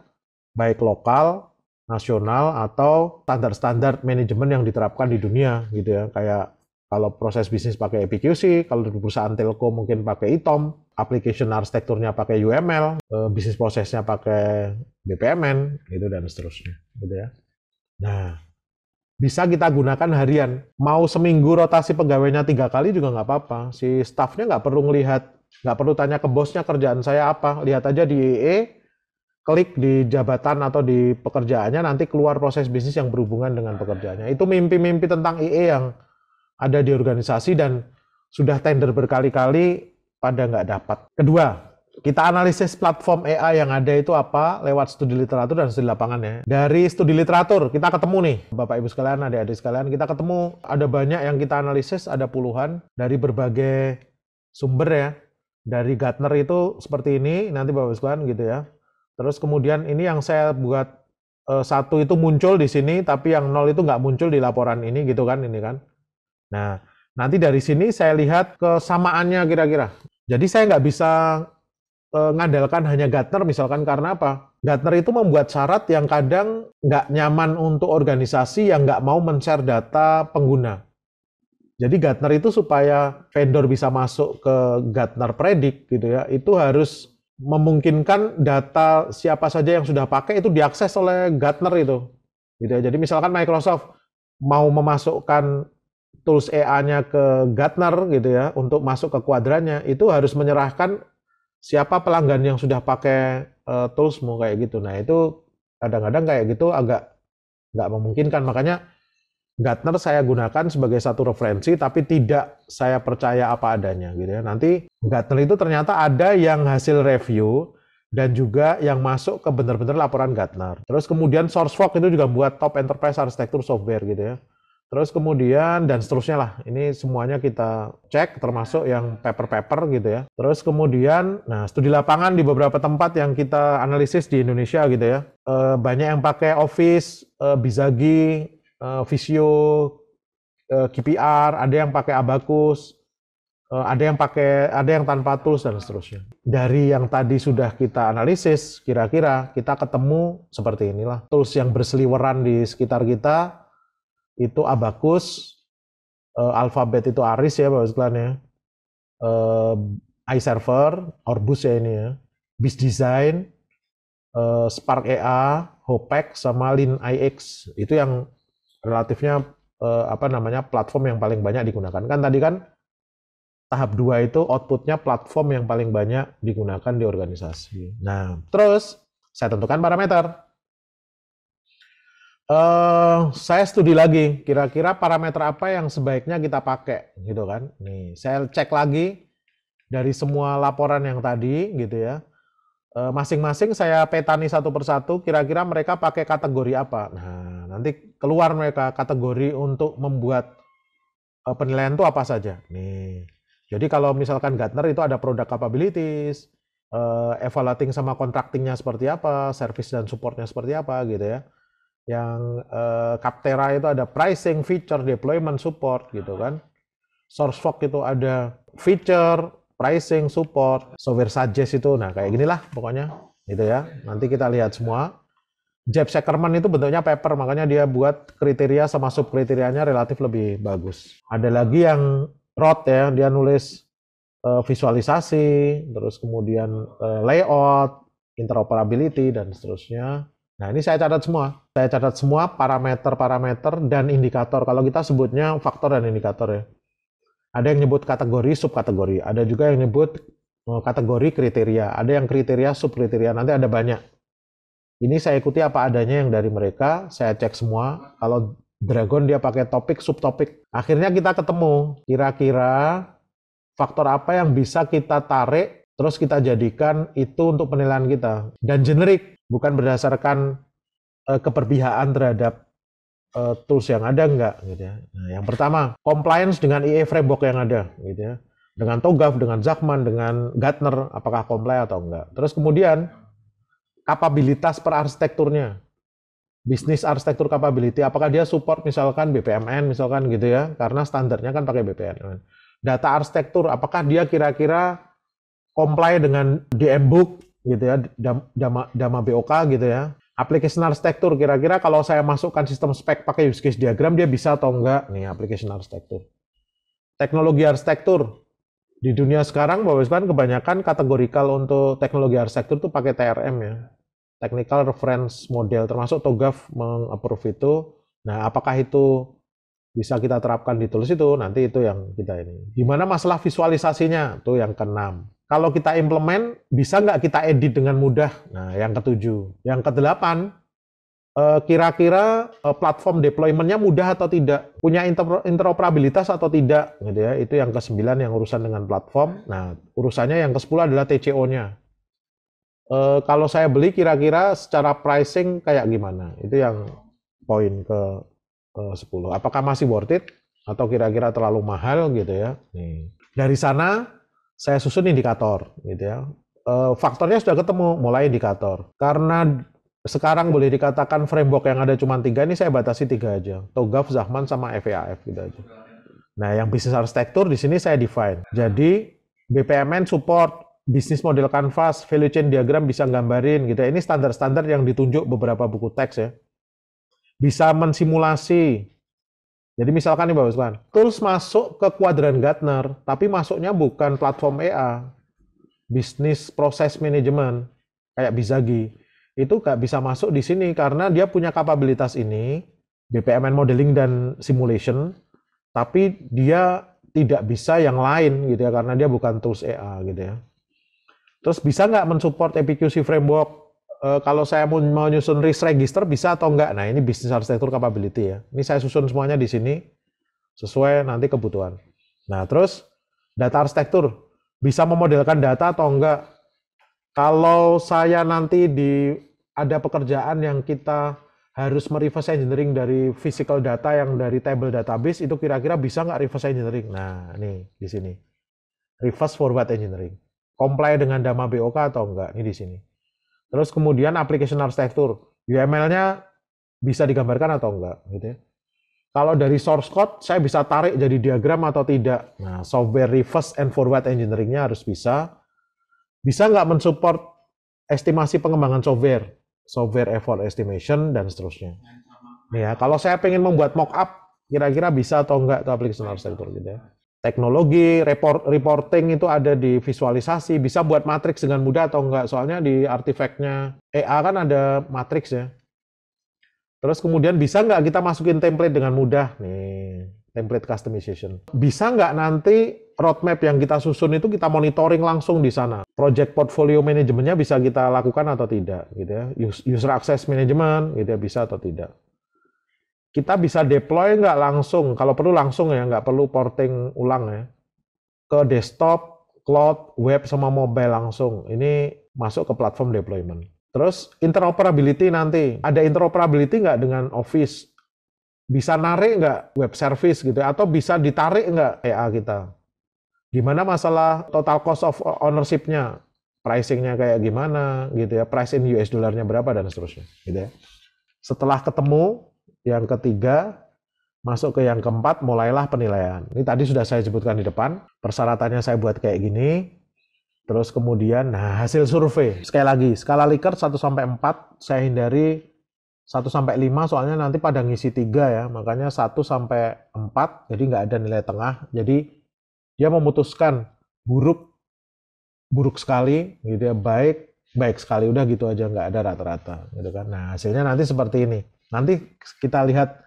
baik lokal, nasional, atau standar-standar manajemen yang diterapkan di dunia gitu ya. Kayak kalau proses bisnis pakai EPQC, kalau di perusahaan telco mungkin pakai ITOM, application arsitekturnya pakai UML, eh, bisnis prosesnya pakai BPMN, gitu dan seterusnya, gitu ya. Nah, bisa kita gunakan harian. Mau seminggu rotasi pegawainya tiga kali juga nggak apa-apa. Si staffnya nggak perlu ngelihat, nggak perlu tanya ke bosnya kerjaan saya apa. Lihat aja di EE, klik di jabatan atau di pekerjaannya nanti keluar proses bisnis yang berhubungan dengan pekerjaannya. Itu mimpi-mimpi tentang EE yang ada di organisasi dan sudah tender berkali-kali pada nggak dapat. Kedua, kita analisis platform AI yang ada itu apa lewat studi literatur dan studi lapangan ya. Dari studi literatur kita ketemu nih, Bapak Ibu sekalian, adik-adik sekalian, kita ketemu ada banyak yang kita analisis, ada puluhan dari berbagai sumber ya. Dari Gartner itu seperti ini, nanti Bapak Ibu sekalian gitu ya. Terus kemudian ini yang saya buat eh, satu itu muncul di sini, tapi yang nol itu nggak muncul di laporan ini gitu kan, ini kan. Nah, nanti dari sini saya lihat kesamaannya kira-kira. Jadi saya nggak bisa eh, mengandalkan hanya Gartner misalkan karena apa? Gartner itu membuat syarat yang kadang nggak nyaman untuk organisasi yang nggak mau men-share data pengguna. Jadi Gartner itu supaya vendor bisa masuk ke Gartner Predik gitu ya, itu harus memungkinkan data siapa saja yang sudah pakai itu diakses oleh Gartner itu. Gitu ya. Jadi misalkan Microsoft mau memasukkan tools EA-nya ke Gartner gitu ya untuk masuk ke kuadrannya itu harus menyerahkan siapa pelanggan yang sudah pakai uh, eh, mau kayak gitu. Nah itu kadang-kadang kayak gitu agak nggak memungkinkan makanya Gartner saya gunakan sebagai satu referensi tapi tidak saya percaya apa adanya gitu ya. Nanti Gartner itu ternyata ada yang hasil review dan juga yang masuk ke benar-benar laporan Gartner. Terus kemudian SourceForge itu juga buat top enterprise arsitektur software gitu ya. Terus kemudian dan seterusnya lah. Ini semuanya kita cek termasuk yang paper-paper gitu ya. Terus kemudian nah studi lapangan di beberapa tempat yang kita analisis di Indonesia gitu ya. E, banyak yang pakai Office, e, Bizagi, e, Visio, e, KPR, ada yang pakai Abacus, e, ada yang pakai ada yang tanpa tools dan seterusnya. Dari yang tadi sudah kita analisis, kira-kira kita ketemu seperti inilah tools yang berseliweran di sekitar kita itu abacus, uh, alfabet itu aris ya Bapak sekalian ya. Uh, iServer, Orbus ya ini ya. Biz Design, uh, Spark EA, Hopec sama Lin IX itu yang relatifnya uh, apa namanya platform yang paling banyak digunakan. Kan tadi kan tahap dua itu outputnya platform yang paling banyak digunakan di organisasi. Nah, terus saya tentukan parameter. Uh, saya studi lagi, kira-kira parameter apa yang sebaiknya kita pakai, gitu kan? Nih, saya cek lagi dari semua laporan yang tadi, gitu ya. Eh, masing-masing uh, saya petani satu persatu, kira-kira mereka pakai kategori apa. Nah, nanti keluar mereka kategori untuk membuat uh, penilaian itu apa saja. Nih, jadi kalau misalkan Gartner itu ada produk, capabilities, uh, evaluating sama contractingnya seperti apa, service dan supportnya seperti apa, gitu ya yang eh, Captera itu ada pricing, feature, deployment, support gitu kan. SourceFox itu ada feature, pricing, support, software suggest itu. Nah, kayak ginilah pokoknya gitu ya. Nanti kita lihat semua. Jeb Sackerman itu bentuknya paper, makanya dia buat kriteria sama subkriterianya relatif lebih bagus. Ada lagi yang Road ya, dia nulis uh, visualisasi, terus kemudian uh, layout, interoperability dan seterusnya. Nah, ini saya catat semua. Saya catat semua parameter-parameter dan indikator. Kalau kita sebutnya faktor dan indikator ya. Ada yang nyebut kategori, subkategori. Ada juga yang nyebut e, kategori kriteria. Ada yang kriteria, subkriteria. Nanti ada banyak. Ini saya ikuti apa adanya yang dari mereka. Saya cek semua. Kalau Dragon dia pakai topik, subtopik. Akhirnya kita ketemu. Kira-kira faktor apa yang bisa kita tarik terus kita jadikan itu untuk penilaian kita dan generik bukan berdasarkan uh, eh, keperbihaan terhadap uh, tools yang ada enggak gitu ya. Nah, yang pertama, compliance dengan IE framework yang ada gitu ya. Dengan TOGAF, dengan Zakman, dengan Gartner apakah comply atau enggak. Terus kemudian kapabilitas per arsitekturnya. Bisnis arsitektur capability apakah dia support misalkan BPMN misalkan gitu ya. Karena standarnya kan pakai BPMN. Data arsitektur apakah dia kira-kira comply dengan DM book gitu ya, dama, dama BOK gitu ya. Application architecture kira-kira kalau saya masukkan sistem spek pakai use case diagram dia bisa atau enggak? Nih application architecture. Teknologi arsitektur di dunia sekarang Bapak kan kebanyakan kategorikal untuk teknologi arsitektur itu pakai TRM ya. Technical Reference Model termasuk TOGAF mengapprove itu. Nah, apakah itu bisa kita terapkan di tools itu? Nanti itu yang kita ini. Gimana masalah visualisasinya? Tuh yang keenam kalau kita implement, bisa nggak kita edit dengan mudah? Nah, yang ketujuh. Yang kedelapan, eh, kira-kira eh, platform deployment-nya mudah atau tidak, punya interoperabilitas atau tidak, gitu ya. Itu yang kesembilan yang urusan dengan platform. Nah, urusannya yang ke kesepuluh adalah TCO-nya. E, eh, kalau saya beli kira-kira secara pricing kayak gimana? Itu yang poin ke, ke 10. Apakah masih worth it atau kira-kira terlalu mahal gitu ya? Nih. Dari sana saya susun indikator gitu ya. Eh, faktornya sudah ketemu mulai indikator. Karena sekarang boleh dikatakan framework yang ada cuma tiga ini saya batasi tiga aja. Togaf, Zahman sama FAF gitu aja. Nah, yang bisnis arsitektur di sini saya define. Jadi BPMN support bisnis model kanvas, value chain diagram bisa gambarin gitu. Ya. Ini standar-standar yang ditunjuk beberapa buku teks ya. Bisa mensimulasi jadi misalkan nih Pak Usman, tools masuk ke kuadran Gartner, tapi masuknya bukan platform EA, bisnis proses manajemen, kayak Bizagi. Itu nggak bisa masuk di sini karena dia punya kapabilitas ini, BPMN modeling dan simulation, tapi dia tidak bisa yang lain gitu ya, karena dia bukan tools EA gitu ya. Terus bisa nggak mensupport EPQC framework Eh, kalau saya mau, menyusun risk register bisa atau enggak. Nah, ini bisnis arsitektur capability ya. Ini saya susun semuanya di sini sesuai nanti kebutuhan. Nah, terus data arsitektur bisa memodelkan data atau enggak. Kalau saya nanti di ada pekerjaan yang kita harus mereverse engineering dari physical data yang dari table database itu kira-kira bisa nggak reverse engineering? Nah, ini di sini. Reverse forward engineering. Comply dengan dama BOK atau enggak? Ini di sini. Terus kemudian application architecture, UML-nya bisa digambarkan atau enggak gitu ya. Kalau dari source code saya bisa tarik jadi diagram atau tidak. Nah, software reverse and forward engineering-nya harus bisa. Bisa enggak mensupport estimasi pengembangan software, software effort estimation dan seterusnya. Ya, kalau saya pengen membuat mock up, kira-kira bisa atau enggak tuh application architecture? gitu ya teknologi, report, reporting itu ada di visualisasi, bisa buat matriks dengan mudah atau enggak. Soalnya di artifactnya EA kan ada matriks ya. Terus kemudian bisa enggak kita masukin template dengan mudah? Nih, template customization. Bisa enggak nanti roadmap yang kita susun itu kita monitoring langsung di sana? Project portfolio manajemennya bisa kita lakukan atau tidak? gitu ya. User access management gitu ya, bisa atau tidak? kita bisa deploy nggak langsung, kalau perlu langsung ya, nggak perlu porting ulang ya, ke desktop, cloud, web, sama mobile langsung. Ini masuk ke platform deployment. Terus interoperability nanti, ada interoperability nggak dengan Office? Bisa narik nggak web service gitu, ya? atau bisa ditarik nggak EA kita? Gimana masalah total cost of ownership-nya? Pricing-nya kayak gimana gitu ya, price in US dollar-nya berapa dan seterusnya gitu ya. Setelah ketemu, yang ketiga Masuk ke yang keempat, mulailah penilaian. Ini tadi sudah saya sebutkan di depan, persyaratannya saya buat kayak gini. Terus kemudian nah, hasil survei. Sekali lagi, skala Likert 1 sampai 4 saya hindari 1 sampai 5 soalnya nanti pada ngisi 3 ya. Makanya 1 sampai 4 jadi nggak ada nilai tengah. Jadi dia memutuskan buruk buruk sekali gitu ya, baik baik sekali udah gitu aja nggak ada rata-rata gitu kan. Nah, hasilnya nanti seperti ini. Nanti kita lihat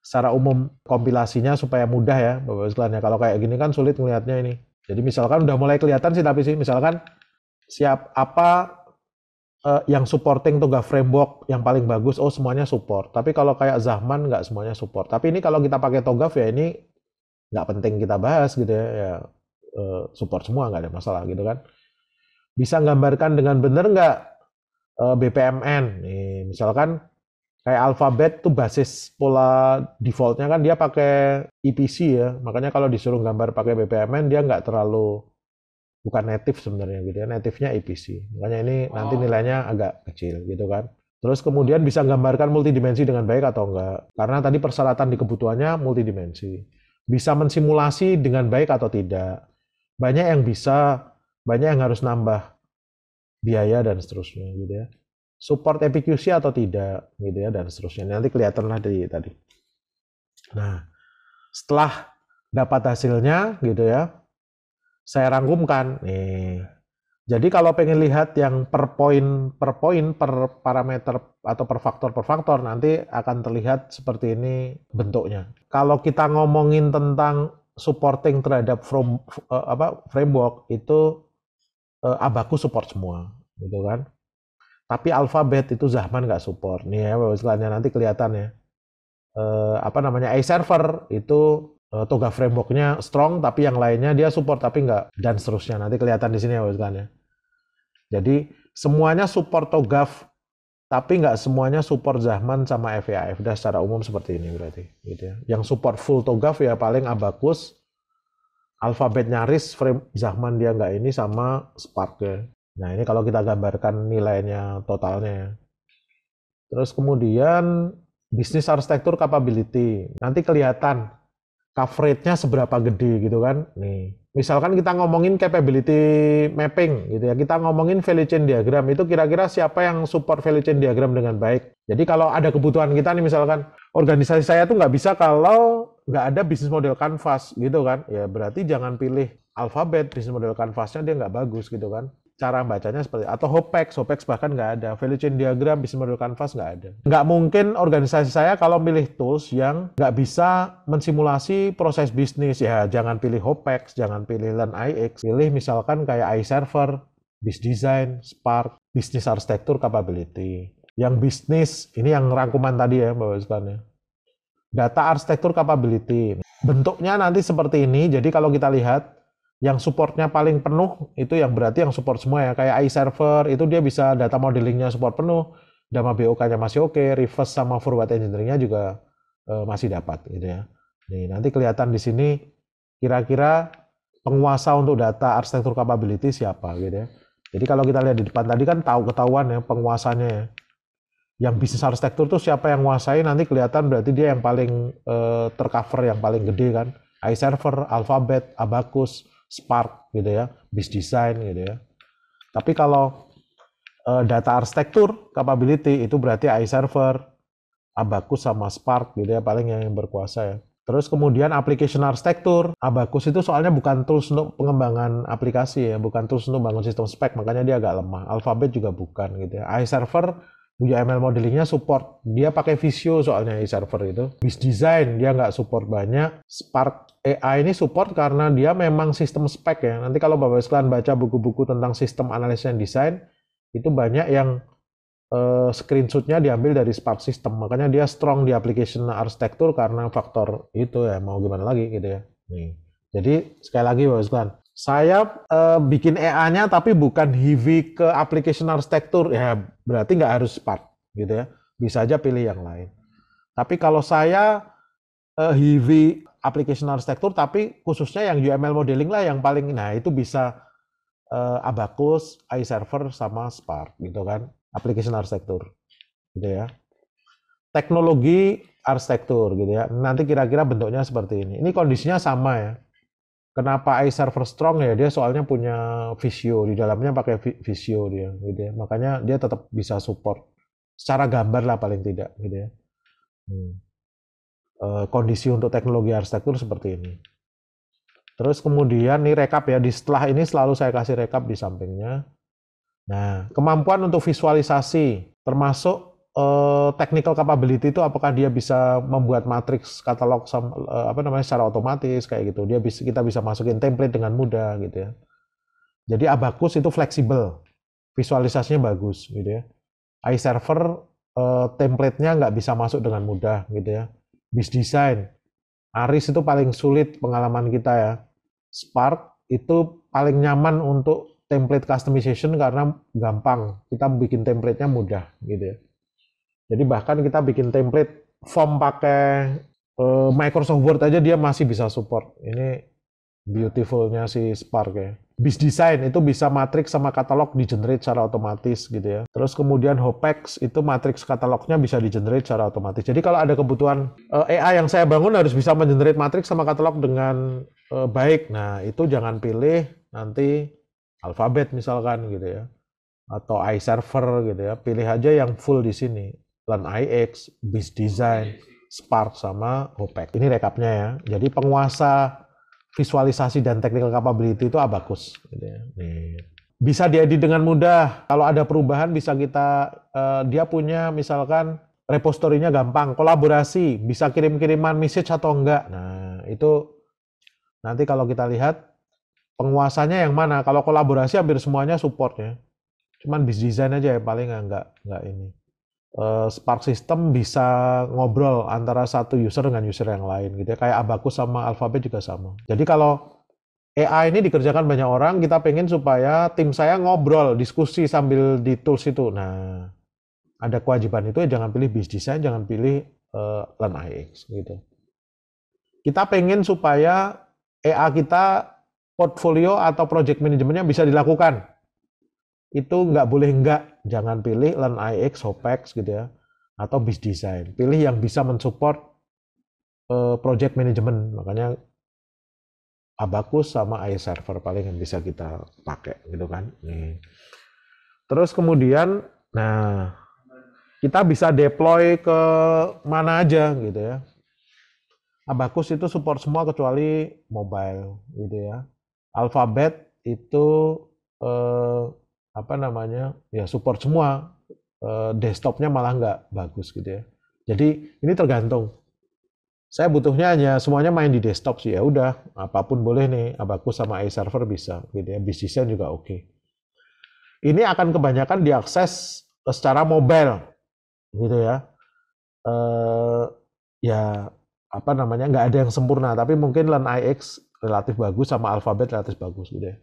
secara umum kompilasinya supaya mudah ya Bapak sekalian ya. Kalau kayak gini kan sulit melihatnya ini. Jadi misalkan udah mulai kelihatan sih tapi sih misalkan siap apa eh, yang supporting toga framework yang paling bagus oh semuanya support. Tapi kalau kayak Zahman nggak semuanya support. Tapi ini kalau kita pakai Togaf ya ini nggak penting kita bahas gitu ya. ya eh, support semua nggak ada masalah gitu kan. Bisa gambarkan dengan benar nggak eh, BPMN? Nih, misalkan kayak alfabet tuh basis pola defaultnya kan dia pakai EPC ya makanya kalau disuruh gambar pakai BPMN dia nggak terlalu bukan native sebenarnya gitu ya native-nya EPC makanya ini oh. nanti nilainya agak kecil gitu kan terus kemudian bisa gambarkan multidimensi dengan baik atau enggak karena tadi persyaratan di kebutuhannya multidimensi bisa mensimulasi dengan baik atau tidak banyak yang bisa banyak yang harus nambah biaya dan seterusnya gitu ya support EPQC atau tidak gitu ya dan seterusnya nanti kelihatan lah dari tadi nah setelah dapat hasilnya gitu ya saya rangkumkan nih jadi kalau pengen lihat yang per poin per poin per parameter atau per faktor per faktor nanti akan terlihat seperti ini bentuknya. Kalau kita ngomongin tentang supporting terhadap from, eh, apa, framework itu eh, abaku support semua, gitu kan? Tapi alfabet itu Zahman nggak support. Nih ya, istilahnya nanti kelihatan ya. Eh, apa namanya, A server itu eh, toga frameworknya strong, tapi yang lainnya dia support, tapi nggak, dan seterusnya. Nanti kelihatan di sini ya, istilahnya. Jadi, semuanya support TOGAF, tapi nggak semuanya support Zahman sama FAF. Dah secara umum seperti ini berarti. Gitu ya. Yang support full TOGAF ya paling Abacus, alfabet nyaris frame Zahman dia nggak ini sama Spark ya. Nah, ini kalau kita gambarkan nilainya totalnya. Ya. Terus kemudian bisnis arsitektur capability. Nanti kelihatan coverage-nya seberapa gede gitu kan. Nih, misalkan kita ngomongin capability mapping gitu ya. Kita ngomongin value chain diagram itu kira-kira siapa yang support value chain diagram dengan baik. Jadi kalau ada kebutuhan kita nih misalkan organisasi saya tuh nggak bisa kalau nggak ada bisnis model canvas gitu kan. Ya berarti jangan pilih Alphabet bisnis model canvasnya dia nggak bagus gitu kan cara bacanya seperti atau hopex hopex bahkan nggak ada value chain diagram bisa model canvas nggak ada nggak mungkin organisasi saya kalau milih tools yang nggak bisa mensimulasi proses bisnis ya jangan pilih hopex jangan pilih learn ix pilih misalkan kayak iServer bis design spark business architecture capability yang bisnis ini yang rangkuman tadi ya mbak sebenarnya data arsitektur capability bentuknya nanti seperti ini jadi kalau kita lihat yang supportnya paling penuh itu yang berarti yang support semua ya kayak iServer itu dia bisa data modelingnya support penuh Dama BOK-nya masih oke okay, reverse sama forward engineering-nya juga uh, masih dapat gitu ya nih nanti kelihatan di sini kira-kira penguasa untuk data arsitektur capability siapa gitu ya jadi kalau kita lihat di depan tadi kan tahu ketahuan ya penguasanya ya yang bisnis arsitektur tuh siapa yang menguasai nanti kelihatan berarti dia yang paling eh, tercover yang paling gede kan iServer, Alphabet, Abacus, Spark gitu ya, Bis Design gitu ya. Tapi kalau uh, data arsitektur capability itu berarti iServer, Abacus sama Spark gitu ya paling yang berkuasa ya. Terus kemudian application arsitektur, Abacus itu soalnya bukan tools untuk pengembangan aplikasi ya, bukan tools untuk bangun sistem spek, makanya dia agak lemah. Alphabet juga bukan gitu ya. iServer Buya ML modelingnya support. Dia pakai Visio soalnya di server itu. Bis design dia nggak support banyak. Spark AI ini support karena dia memang sistem spek ya. Nanti kalau Bapak sekalian baca buku-buku tentang sistem analisis dan desain, itu banyak yang eh, screenshotnya diambil dari Spark System. Makanya dia strong di application arsitektur karena faktor itu ya. Mau gimana lagi gitu ya. Nih. Jadi sekali lagi Bapak sekalian, saya uh, bikin EA-nya tapi bukan heavy ke application architecture, ya berarti nggak harus Spark gitu ya. Bisa aja pilih yang lain. Tapi kalau saya uh, eh, heavy application architecture tapi khususnya yang UML modeling lah yang paling nah itu bisa uh, Abacus, iServer sama Spark gitu kan. Application architecture gitu ya. Teknologi arsitektur gitu ya. Nanti kira-kira bentuknya seperti ini. Ini kondisinya sama ya kenapa AI server strong ya dia soalnya punya visio di dalamnya pakai visio dia gitu ya makanya dia tetap bisa support secara gambar lah paling tidak gitu ya hmm. Eh, kondisi untuk teknologi arsitektur seperti ini terus kemudian nih rekap ya di setelah ini selalu saya kasih rekap di sampingnya nah kemampuan untuk visualisasi termasuk uh, technical capability itu apakah dia bisa membuat matrix katalog uh, apa namanya secara otomatis kayak gitu. Dia bisa kita bisa masukin template dengan mudah gitu ya. Jadi Abacus itu fleksibel. Visualisasinya bagus gitu ya. iServer uh, template-nya nggak bisa masuk dengan mudah gitu ya. Bis design Aris itu paling sulit pengalaman kita ya. Spark itu paling nyaman untuk template customization karena gampang. Kita bikin template-nya mudah gitu ya jadi bahkan kita bikin template form pakai uh, Microsoft Word aja dia masih bisa support. Ini beautifulnya si Spark ya. Bis design itu bisa matriks sama katalog di generate secara otomatis gitu ya. Terus kemudian Hopex itu matriks katalognya bisa di generate secara otomatis. Jadi kalau ada kebutuhan uh, eh, AI yang saya bangun harus bisa mengenerate matriks sama katalog dengan uh, baik. Nah, itu jangan pilih nanti alfabet misalkan gitu ya atau iServer gitu ya. Pilih aja yang full di sini. Learn IX, Biz Design, Spark sama Opec. Ini rekapnya ya. Jadi penguasa visualisasi dan technical capability itu Abacus. Gitu ya. Bisa diedit dengan mudah. Kalau ada perubahan bisa kita uh, dia punya misalkan repository gampang, kolaborasi, bisa kirim-kiriman message atau enggak. Nah, itu nanti kalau kita lihat penguasanya yang mana. Kalau kolaborasi hampir semuanya support supportnya. Cuman bis design aja ya paling enggak enggak ini. Eh, Spark System bisa ngobrol antara satu user dengan user yang lain gitu ya. Kayak Abacus sama Alphabet juga sama. Jadi kalau AI ini dikerjakan banyak orang, kita pengen supaya tim saya ngobrol, diskusi sambil di tools itu. Nah, ada kewajiban itu ya jangan pilih bis design, jangan pilih uh, learn AX gitu. Kita pengen supaya AI kita portfolio atau project manajemennya bisa dilakukan itu nggak boleh nggak jangan pilih Learn IX, Hopex gitu ya atau bis design pilih yang bisa mensupport uh, project management makanya Abacus sama AI server paling yang bisa kita pakai gitu kan hmm. terus kemudian nah kita bisa deploy ke mana aja gitu ya Abacus itu support semua kecuali mobile gitu ya Alphabet itu eh, apa namanya ya support semua eh, desktopnya malah nggak bagus gitu ya jadi ini tergantung saya butuhnya hanya semuanya main di desktop sih ya udah apapun boleh nih abaku sama AI server bisa gitu ya bisnisnya juga oke okay. ini akan kebanyakan diakses eh, secara mobile gitu ya eh, ya apa namanya nggak ada yang sempurna tapi mungkin Len IX relatif bagus sama alfabet relatif bagus gitu ya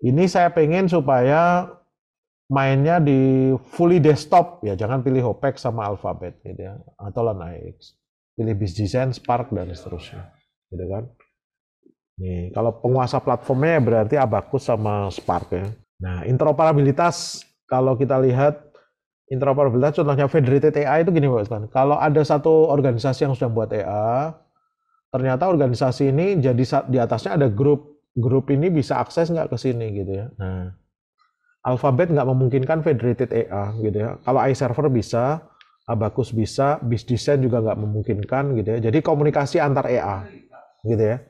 ini saya pengen supaya mainnya di fully desktop ya, jangan pilih Hopex sama Alphabet gitu ya, atau Lanaix. Pilih Bizdesign, Spark dan iya. seterusnya. Gitu kan? Nih, kalau penguasa platformnya ya berarti Abacus sama Spark ya. Nah, interoperabilitas kalau kita lihat interoperabilitas contohnya federated AI itu gini Pak Ustaz. Kalau ada satu organisasi yang sudah buat EA, ternyata organisasi ini jadi di atasnya ada grup grup ini bisa akses nggak ke sini gitu ya. Nah, Alphabet nggak memungkinkan federated EA gitu ya. Kalau iServer bisa, Abacus bisa, BizDesign juga nggak memungkinkan gitu ya. Jadi komunikasi antar EA gitu ya.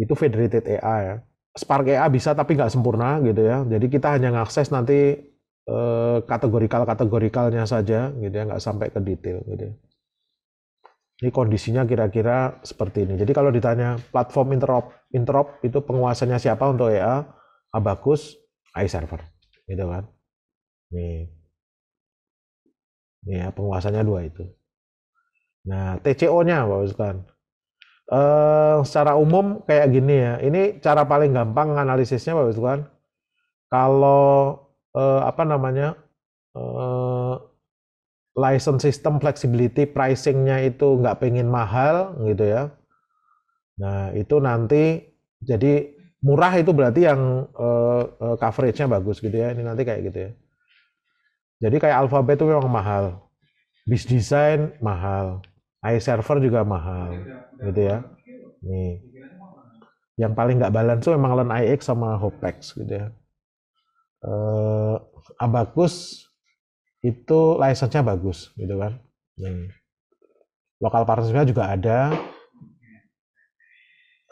Itu federated EA ya. Spark EA bisa tapi nggak sempurna gitu ya. Jadi kita hanya ngakses nanti eh, kategorikal-kategorikalnya saja gitu ya, nggak sampai ke detail gitu ya. Ini kondisinya kira-kira seperti ini. Jadi kalau ditanya platform interop, interop itu penguasanya siapa untuk EA? Abacus, iServer. Gitu kan. Nih. Nih ya, penguasanya dua itu. Nah, TCO-nya Pak Ustaz. Eh, secara umum kayak gini ya. Ini cara paling gampang analisisnya Pak Ustaz. Kalau eh, apa namanya? Eh, license system flexibility pricingnya itu nggak pengen mahal gitu ya nah itu nanti jadi murah itu berarti yang uh, uh, coveragenya bagus gitu ya ini nanti kayak gitu ya jadi kayak Alphabet itu memang mahal bis design mahal I server juga mahal gitu ya nih yang paling nggak balance itu memang LAN IX sama Hopex gitu ya uh, Abacus itu license-nya bagus gitu kan. Hmm. Lokal partnership-nya juga ada.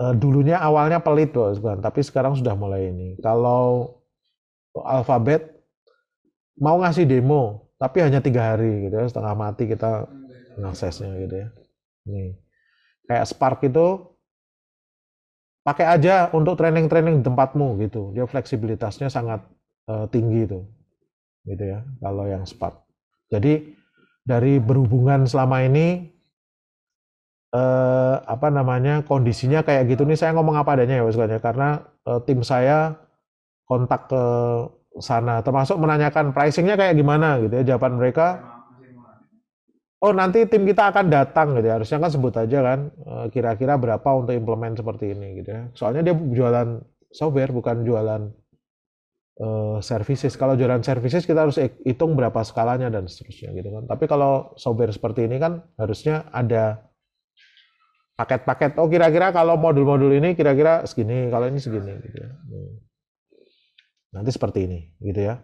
e, dulunya awalnya pelit loh, kan? tapi sekarang sudah mulai ini. Kalau alfabet mau ngasih demo, tapi hanya tiga hari gitu ya, setengah mati kita aksesnya gitu ya. Nih. Kayak Spark itu pakai aja untuk training-training di tempatmu gitu. Dia fleksibilitasnya sangat eh, tinggi itu gitu ya kalau yang spark jadi dari berhubungan selama ini eh, apa namanya kondisinya kayak gitu nih saya ngomong apa adanya ya misalnya karena eh, tim saya kontak ke sana termasuk menanyakan pricingnya kayak gimana gitu ya jawaban mereka oh nanti tim kita akan datang gitu ya harusnya kan sebut aja kan eh, kira-kira berapa untuk implement seperti ini gitu ya soalnya dia jualan software bukan jualan Eh, services. Kalau jualan services kita harus hitung berapa skalanya dan seterusnya gitu kan. Tapi kalau software seperti ini kan harusnya ada paket-paket. Oh kira-kira kalau modul-modul ini kira-kira segini, kalau ini segini gitu ya. Nanti seperti ini gitu ya.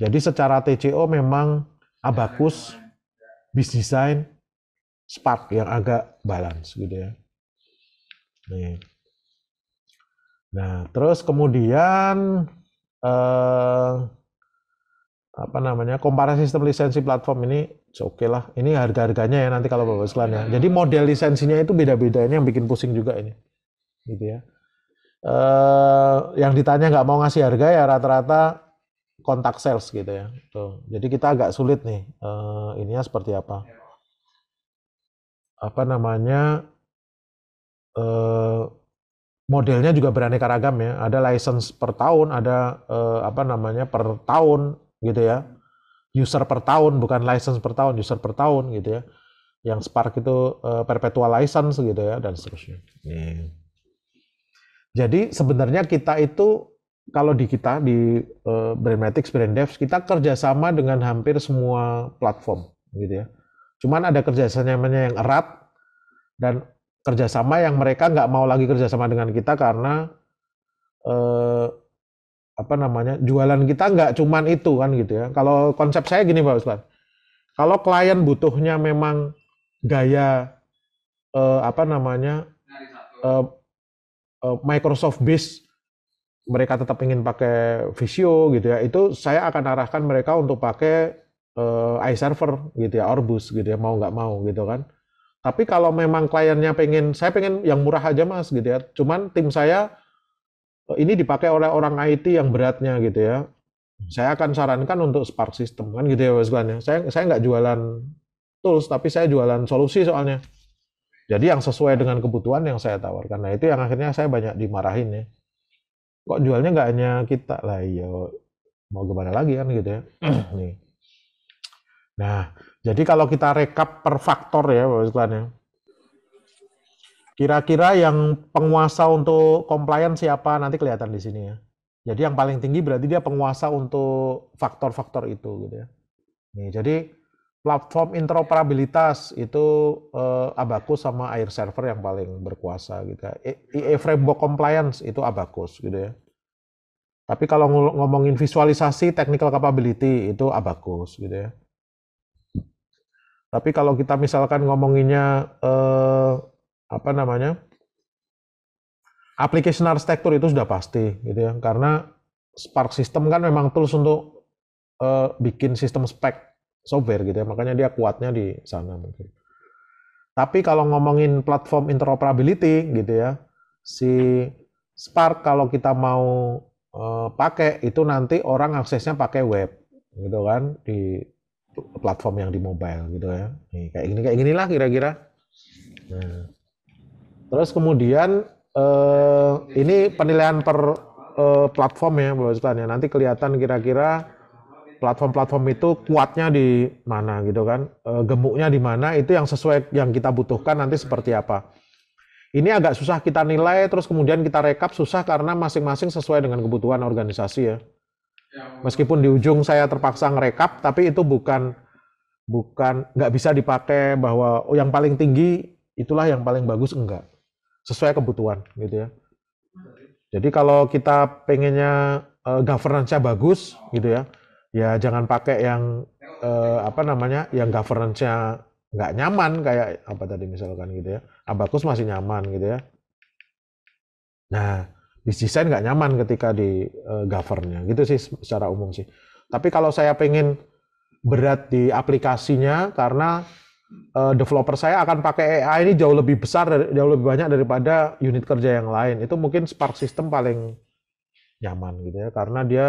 Jadi secara TCO memang Abacus, business Design, Spark yang agak balance gitu ya. Nih. Nah, terus kemudian eh, apa namanya komparasi sistem lisensi platform ini ya oke okay lah ini harga harganya ya nanti kalau bapak sekalian ya iya. jadi model lisensinya itu beda beda ini yang bikin pusing juga ini gitu ya eh, yang ditanya nggak mau ngasih harga ya rata rata kontak sales gitu ya Tuh. jadi kita agak sulit nih eh, ininya seperti apa iya. apa namanya eh, modelnya juga beraneka ragam ya. Ada license per tahun, ada eh, apa namanya per tahun gitu ya. User per tahun bukan license per tahun, user per tahun gitu ya. Yang Spark itu eh, perpetual license gitu ya dan seterusnya. Hmm. Jadi sebenarnya kita itu kalau di kita di eh, Brandmatics, Branddevs kita kerjasama dengan hampir semua platform gitu ya. Cuman ada kerjasamanya yang erat dan kerjasama yang mereka nggak mau lagi kerjasama dengan kita karena eh, apa namanya jualan kita nggak cuman itu kan gitu ya. Kalau konsep saya gini Pak Ustaz, kalau klien butuhnya memang gaya eh, apa namanya eh, eh, Microsoft base mereka tetap ingin pakai Visio gitu ya, itu saya akan arahkan mereka untuk pakai eh, iServer gitu ya, Orbus gitu ya, mau nggak mau gitu kan. Tapi kalau memang kliennya pengen, saya pengen yang murah aja mas gitu ya. Cuman tim saya eh, ini dipakai oleh orang IT yang beratnya gitu ya. Saya akan sarankan untuk Spark System kan gitu ya mas Glenn ya. Saya saya nggak jualan tools tapi saya jualan solusi soalnya. Jadi yang sesuai dengan kebutuhan yang saya tawarkan. Nah itu yang akhirnya saya banyak dimarahin ya. Kok jualnya nggak hanya kita lah, yo iya. mau gimana lagi kan gitu ya. Nih. Nah, jadi kalau kita rekap per faktor ya Bapak Sekalian ya. Kira-kira yang penguasa untuk compliance siapa nanti kelihatan di sini ya. Jadi yang paling tinggi berarti dia penguasa untuk faktor-faktor itu gitu ya. Nih, jadi platform interoperabilitas itu eh, Abacus sama Air Server yang paling berkuasa gitu ya. E, e Framework Compliance itu Abacus gitu ya. Tapi kalau ngomongin visualisasi technical capability itu Abacus gitu ya. Tapi kalau kita misalkan ngomonginnya eh, apa namanya application architecture itu sudah pasti gitu ya karena Spark System kan memang tools untuk eh, bikin sistem spek software gitu ya makanya dia kuatnya di sana mungkin. Tapi kalau ngomongin platform interoperability gitu ya si Spark kalau kita mau eh, pakai itu nanti orang aksesnya pakai web gitu kan di platform yang di mobile gitu ya. Nih, kayak gini kayak ginilah kira-kira. Nah. Terus kemudian eh, ini penilaian per eh, platform ya Bapak Sultan ya. Nanti kelihatan kira-kira platform-platform itu kuatnya di mana gitu kan. Eh, gemuknya di mana itu yang sesuai yang kita butuhkan nanti seperti apa. Ini agak susah kita nilai terus kemudian kita rekap susah karena masing-masing sesuai dengan kebutuhan organisasi ya. Meskipun di ujung saya terpaksa ngerekap, tapi itu bukan bukan nggak bisa dipakai bahwa oh yang paling tinggi itulah yang paling bagus enggak sesuai kebutuhan gitu ya. Jadi kalau kita pengennya uh, governance-nya bagus gitu ya, ya jangan pakai yang uh, apa namanya yang governance-nya nggak nyaman kayak apa tadi misalkan gitu ya. Abacus masih nyaman gitu ya. Nah, desain nggak nyaman ketika di uh, governnya gitu sih secara umum sih tapi kalau saya pengen berat di aplikasinya karena uh, developer saya akan pakai AI ini jauh lebih besar jauh lebih banyak daripada unit kerja yang lain itu mungkin Spark System paling nyaman gitu ya karena dia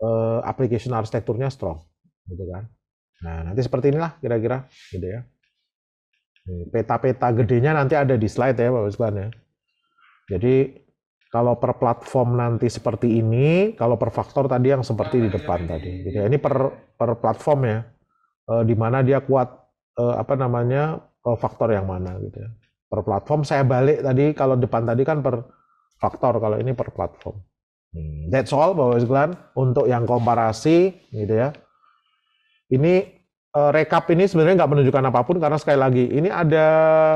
uh, application arsitekturnya strong gitu kan nah nanti seperti inilah kira-kira gitu ya peta-peta gedenya nanti ada di slide ya Pak Wislan ya jadi kalau per platform nanti seperti ini, kalau per faktor tadi yang seperti di depan tadi. Gitu ya. Ini per per platform ya, e, di mana dia kuat e, apa namanya e, faktor yang mana gitu ya. Per platform saya balik tadi kalau depan tadi kan per faktor, kalau ini per platform. Hmm, that's all Bapak sekalian untuk yang komparasi gitu ya. Ini rekap ini sebenarnya nggak menunjukkan apapun karena sekali lagi ini ada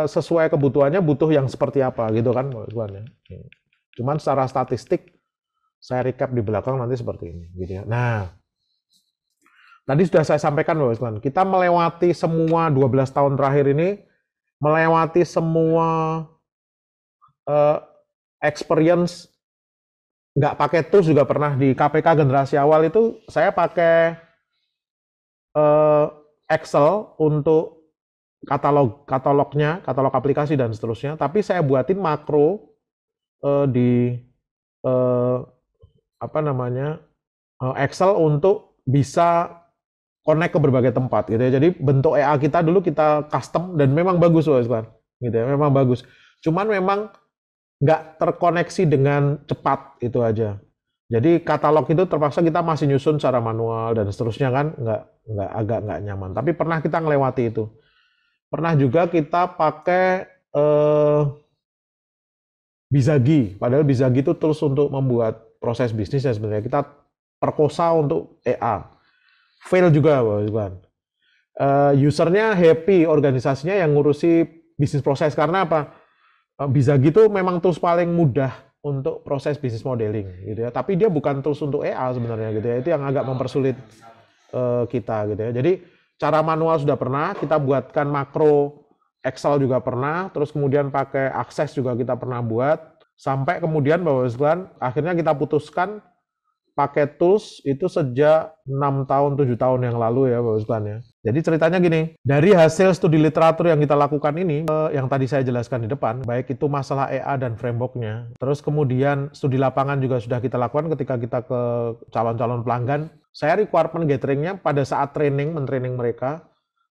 sesuai kebutuhannya butuh yang seperti apa gitu kan Bapak sekalian ya. Hmm. Cuman secara statistik saya recap di belakang nanti seperti ini gitu ya. Nah, tadi sudah saya sampaikan Bapak kita melewati semua 12 tahun terakhir ini melewati semua uh, experience nggak pakai tools juga pernah di KPK generasi awal itu saya pakai uh, Excel untuk katalog katalognya, katalog aplikasi dan seterusnya. Tapi saya buatin makro uh, di uh, apa namanya uh, Excel untuk bisa connect ke berbagai tempat gitu ya. Jadi bentuk EA kita dulu kita custom dan memang bagus loh Gitu ya, memang bagus. Cuman memang nggak terkoneksi dengan cepat itu aja. Jadi katalog itu terpaksa kita masih nyusun secara manual dan seterusnya kan nggak nggak agak nggak nyaman. Tapi pernah kita ngelewati itu. Pernah juga kita pakai eh, Bizagi, padahal Bizagi itu terus untuk membuat proses bisnisnya sebenarnya kita perkosa untuk EA. Fail juga, bukan. Uh, eh, usernya happy, organisasinya yang ngurusi bisnis proses karena apa? Eh, Bisa gitu memang terus paling mudah untuk proses bisnis modeling gitu ya. Tapi dia bukan terus untuk EA sebenarnya gitu ya. Itu yang agak mempersulit uh, kita gitu ya. Jadi cara manual sudah pernah kita buatkan makro Excel juga pernah, terus kemudian pakai akses juga kita pernah buat, sampai kemudian Bapak sekalian akhirnya kita putuskan pakai tools itu sejak 6 tahun, 7 tahun yang lalu ya Bapak sekalian ya. Jadi ceritanya gini, dari hasil studi literatur yang kita lakukan ini, eh, yang tadi saya jelaskan di depan, baik itu masalah EA dan frameworknya, terus kemudian studi lapangan juga sudah kita lakukan ketika kita ke calon-calon pelanggan, saya requirement gatheringnya pada saat training, mentraining mereka,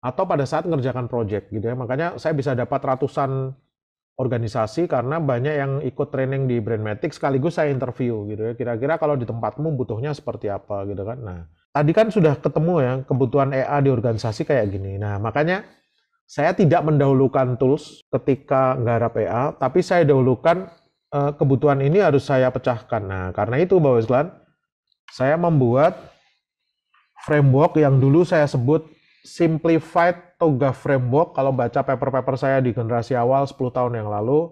atau pada saat ngerjakan project gitu ya. Makanya saya bisa dapat ratusan organisasi karena banyak yang ikut training di Brandmatic sekaligus saya interview gitu ya. Kira-kira kalau di tempatmu butuhnya seperti apa gitu kan. Nah, tadi kan sudah ketemu ya kebutuhan EA di organisasi kayak gini. Nah, makanya saya tidak mendahulukan tools ketika nggarap EA, tapi saya dahulukan uh, kebutuhan ini harus saya pecahkan. Nah, karena itu Bapak Islan saya membuat framework yang dulu saya sebut simplified toga framework kalau baca paper-paper saya di generasi awal 10 tahun yang lalu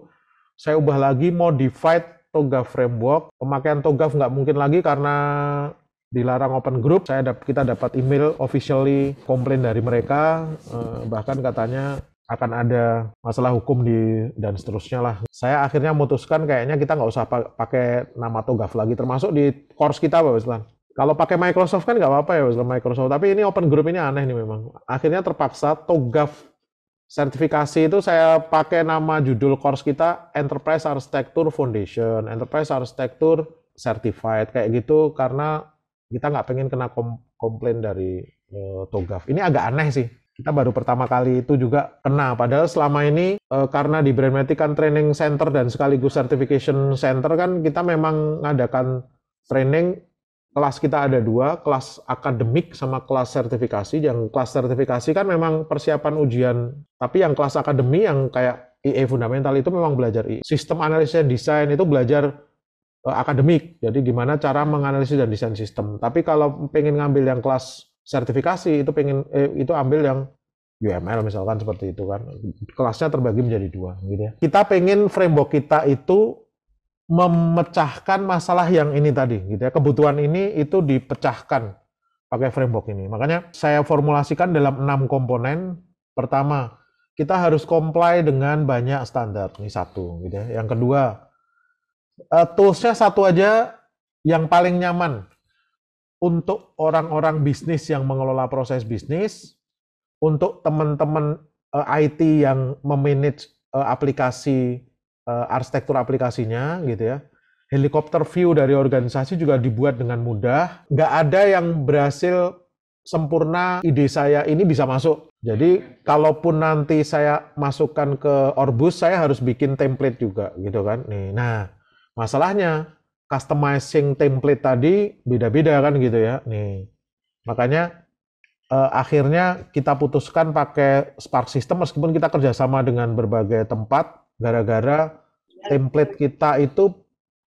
saya ubah lagi modified toga framework pemakaian toga nggak mungkin lagi karena dilarang open group saya dap kita dapat email officially komplain dari mereka eh, bahkan katanya akan ada masalah hukum di dan seterusnya lah saya akhirnya memutuskan kayaknya kita nggak usah pakai nama togaf lagi termasuk di course kita Pak Wislan kalau pakai Microsoft kan nggak apa-apa ya Microsoft, tapi ini open group ini aneh nih memang. Akhirnya terpaksa TOGAF sertifikasi itu saya pakai nama judul course kita Enterprise Architecture Foundation, Enterprise Architecture Certified kayak gitu karena kita nggak pengen kena komplain dari uh, TOGAF. Ini agak aneh sih. Kita baru pertama kali itu juga kena. Padahal selama ini e, karena di Brandmatic kan training center dan sekaligus certification center kan kita memang ngadakan training kelas kita ada dua, kelas akademik sama kelas sertifikasi. Yang kelas sertifikasi kan memang persiapan ujian, tapi yang kelas akademi yang kayak IE fundamental itu memang belajar IE. Sistem analisis dan desain itu belajar uh, akademik. Jadi gimana cara menganalisis dan desain sistem. Tapi kalau pengen ngambil yang kelas sertifikasi itu pengen eh, itu ambil yang UML misalkan seperti itu kan. Kelasnya terbagi menjadi dua gitu ya. Kita pengen framework kita itu memecahkan masalah yang ini tadi gitu ya. Kebutuhan ini itu dipecahkan pakai framework ini. Makanya saya formulasikan dalam enam komponen. Pertama, kita harus comply dengan banyak standar. Ini satu gitu ya. Yang kedua, uh, toolsnya satu aja yang paling nyaman untuk orang-orang bisnis yang mengelola proses bisnis, untuk teman-teman eh, IT yang memanage eh, aplikasi uh, arsitektur aplikasinya gitu ya. Helikopter view dari organisasi juga dibuat dengan mudah. Nggak ada yang berhasil sempurna ide saya ini bisa masuk. Jadi kalaupun nanti saya masukkan ke Orbus, saya harus bikin template juga gitu kan. Nih, nah masalahnya customizing template tadi beda-beda kan gitu ya. Nih makanya eh, akhirnya kita putuskan pakai Spark System meskipun kita kerjasama dengan berbagai tempat gara-gara template kita itu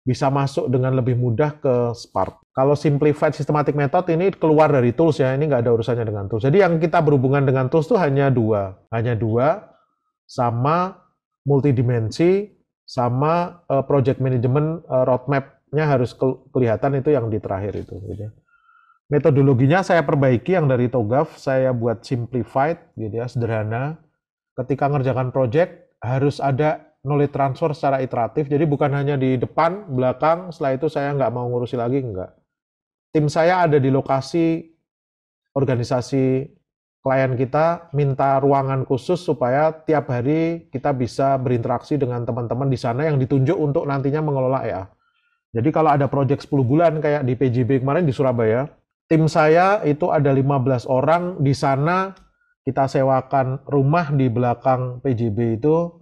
bisa masuk dengan lebih mudah ke Spark. Kalau simplified systematic method ini keluar dari tools ya, ini nggak ada urusannya dengan tools. Jadi yang kita berhubungan dengan tools itu hanya dua, hanya dua, sama multidimensi, sama e, project management uh, roadmap-nya harus kelihatan itu yang di terakhir itu. Gitu ya. Metodologinya saya perbaiki yang dari TOGAF, saya buat simplified, gitu ya, sederhana. Ketika ngerjakan project harus ada knowledge transfer secara iteratif. Jadi bukan hanya di depan, belakang, setelah itu saya nggak mau ngurusi lagi, enggak. Tim saya ada di lokasi organisasi klien kita minta ruangan khusus supaya tiap hari kita bisa berinteraksi dengan teman-teman di sana yang ditunjuk untuk nantinya mengelola EA. Jadi kalau ada proyek 10 bulan kayak di PJB kemarin di Surabaya, tim saya itu ada 15 orang di sana kita sewakan rumah di belakang PJB itu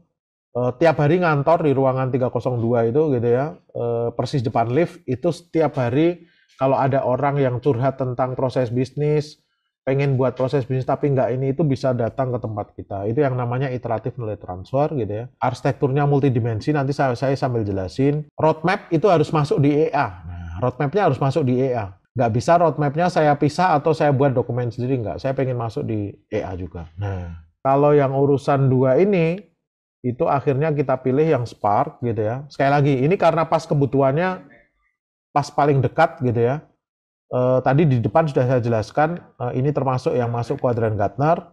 uh, tiap hari ngantor di ruangan 302 itu gitu ya, uh, persis depan lift itu setiap hari kalau ada orang yang curhat tentang proses bisnis, pengen buat proses bisnis tapi nggak ini itu bisa datang ke tempat kita. Itu yang namanya iteratif nilai transfer gitu ya. Arsitekturnya multidimensi nanti saya, saya sambil jelasin. Roadmap itu harus masuk di EA. Nah, roadmapnya harus masuk di EA. Nggak bisa roadmapnya saya pisah atau saya buat dokumen sendiri nggak. Saya pengen masuk di EA juga. Nah, kalau yang urusan dua ini itu akhirnya kita pilih yang Spark gitu ya. Sekali lagi, ini karena pas kebutuhannya pas paling dekat gitu ya. E, tadi di depan sudah saya jelaskan, e, ini termasuk yang masuk kuadran Gartner.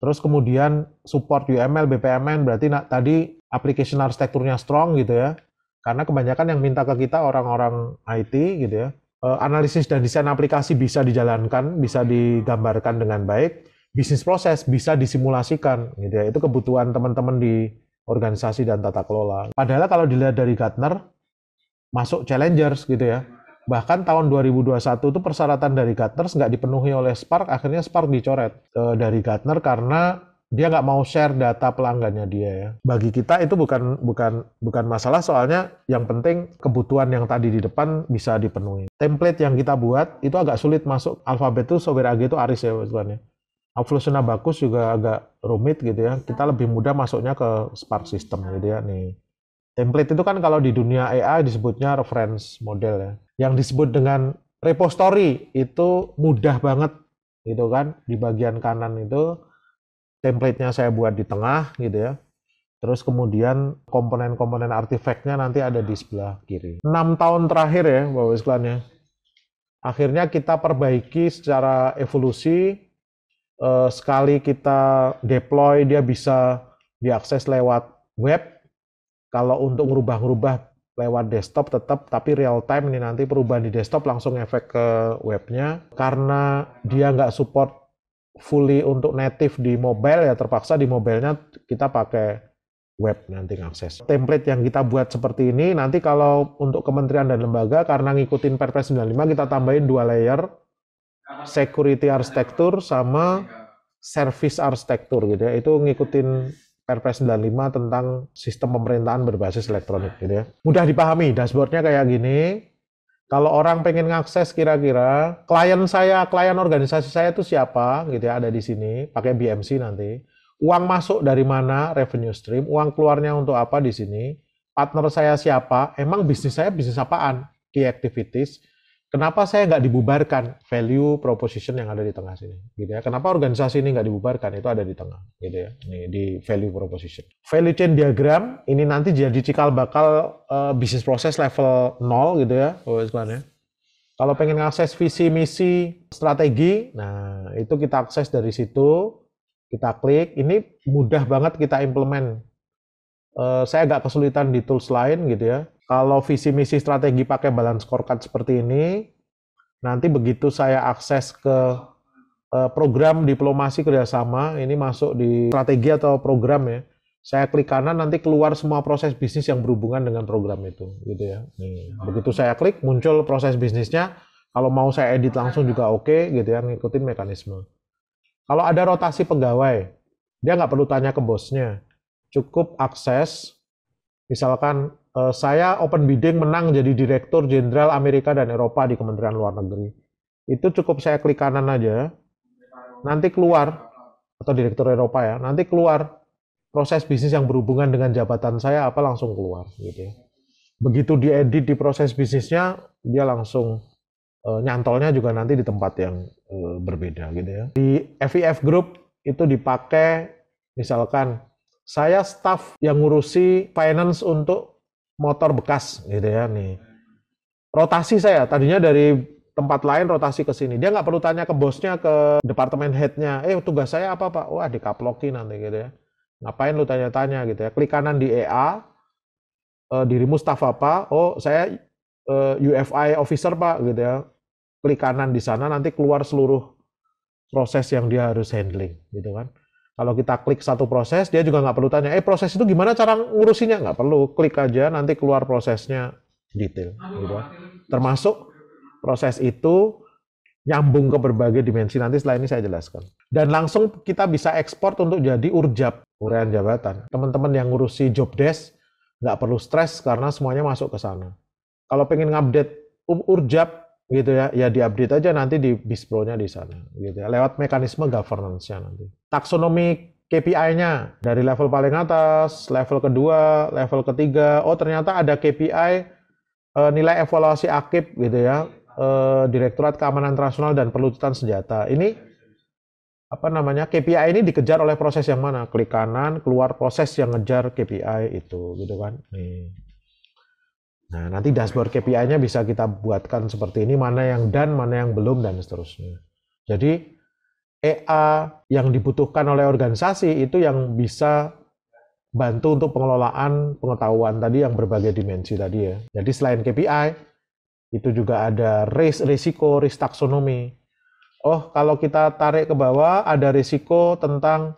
Terus kemudian support UML, BPMN, berarti nah, tadi application arsitekturnya strong gitu ya. Karena kebanyakan yang minta ke kita orang-orang IT gitu ya. E, analisis dan desain aplikasi bisa dijalankan, bisa digambarkan dengan baik bisnis proses bisa disimulasikan gitu ya. Itu kebutuhan teman-teman di organisasi dan tata kelola. Padahal kalau dilihat dari Gartner masuk challengers gitu ya. Bahkan tahun 2021 itu persyaratan dari Gartner nggak dipenuhi oleh Spark, akhirnya Spark dicoret e, dari Gartner karena dia nggak mau share data pelanggannya dia ya. Bagi kita itu bukan bukan bukan masalah soalnya yang penting kebutuhan yang tadi di depan bisa dipenuhi. Template yang kita buat itu agak sulit masuk alfabet itu software AG itu Aris ya Mas ya. Evolution Bagus juga agak rumit gitu ya. Kita lebih mudah masuknya ke Spark System gitu ya nih. Template itu kan kalau di dunia AI disebutnya reference model ya. Yang disebut dengan repository itu mudah banget gitu kan di bagian kanan itu templatenya saya buat di tengah gitu ya. Terus kemudian komponen-komponen artifactnya nanti ada di sebelah kiri. 6 tahun terakhir ya Bapak sekalian ya. Akhirnya kita perbaiki secara evolusi uh, sekali kita deploy dia bisa diakses lewat web. Kalau untuk merubah merubah lewat desktop tetap, tapi real time ini nanti perubahan di desktop langsung efek ke webnya. Karena dia nggak support fully untuk native di mobile, ya terpaksa di mobilenya kita pakai web nanti akses. Template yang kita buat seperti ini, nanti kalau untuk kementerian dan lembaga, karena ngikutin Perpres 95, kita tambahin dua layer, security arsitektur sama service arsitektur gitu ya. Itu ngikutin Perpres 95 tentang sistem pemerintahan berbasis elektronik gitu ya. Mudah dipahami, dashboardnya kayak gini. Kalau orang pengen ngakses kira-kira klien saya, klien organisasi saya itu siapa gitu ya ada di sini, pakai BMC nanti. Uang masuk dari mana, revenue stream, uang keluarnya untuk apa di sini, partner saya siapa, emang bisnis saya bisnis apaan, key activities, kenapa saya nggak dibubarkan value proposition yang ada di tengah sini gitu ya kenapa organisasi ini nggak dibubarkan itu ada di tengah gitu ya ini di value proposition value chain diagram ini nanti jadi cikal bakal uh, eh, bisnis proses level 0 gitu ya oh, ya kalau pengen akses visi misi strategi nah itu kita akses dari situ kita klik ini mudah banget kita implement uh, saya agak kesulitan di tools lain gitu ya kalau visi misi strategi pakai balance scorecard seperti ini, nanti begitu saya akses ke eh, program diplomasi kerjasama, ini masuk di strategi atau program ya, saya klik kanan nanti keluar semua proses bisnis yang berhubungan dengan program itu, gitu ya. begitu saya klik muncul proses bisnisnya. Kalau mau saya edit langsung juga oke, okay, gitu ya, ngikutin mekanisme. Kalau ada rotasi pegawai, dia nggak perlu tanya ke bosnya, cukup akses Misalkan eh, saya open bidding menang jadi Direktur Jenderal Amerika dan Eropa di Kementerian Luar Negeri. Itu cukup saya klik kanan aja, nanti keluar, atau Direktur Eropa ya, nanti keluar proses bisnis yang berhubungan dengan jabatan saya apa langsung keluar gitu ya. Begitu diedit di proses bisnisnya, dia langsung eh, nyantolnya juga nanti di tempat yang eh, berbeda gitu ya. Di FIF Group itu dipakai misalkan saya staff yang ngurusi finance untuk motor bekas gitu ya nih. Rotasi saya tadinya dari tempat lain rotasi ke sini. Dia nggak perlu tanya ke bosnya, ke departemen headnya. Eh tugas saya apa pak? Wah dikaploki nanti gitu ya. Ngapain lu tanya-tanya gitu ya. Klik kanan di EA. E, eh, dirimu staff apa? Oh saya e, eh, UFI officer pak gitu ya. Klik kanan di sana nanti keluar seluruh proses yang dia harus handling gitu kan kalau kita klik satu proses, dia juga nggak perlu tanya, eh proses itu gimana cara ngurusinnya? Nggak perlu, klik aja nanti keluar prosesnya detail. Gitu. Ya. Termasuk proses itu nyambung ke berbagai dimensi. Nanti setelah ini saya jelaskan. Dan langsung kita bisa ekspor untuk jadi urjab, urian jabatan. Teman-teman yang ngurusi job desk nggak perlu stres karena semuanya masuk ke sana. Kalau pengen ngupdate urjab gitu ya ya diupdate aja nanti di bispronya di sana gitu ya lewat mekanisme governance-nya nanti taksonomi KPI-nya dari level paling atas level kedua level ketiga oh ternyata ada KPI e, eh, nilai evaluasi akib gitu ya e, Direktorat Keamanan transnasional dan Perlucutan Senjata ini apa namanya KPI ini dikejar oleh proses yang mana klik kanan keluar proses yang ngejar KPI itu gitu kan nih Nah, nanti dashboard KPI-nya bisa kita buatkan seperti ini, mana yang dan, mana yang belum, dan seterusnya. Jadi, EA yang dibutuhkan oleh organisasi itu yang bisa bantu untuk pengelolaan pengetahuan tadi yang berbagai dimensi tadi ya. Jadi selain KPI, itu juga ada risk, risiko, risk taksonomi. Oh, kalau kita tarik ke bawah, ada risiko tentang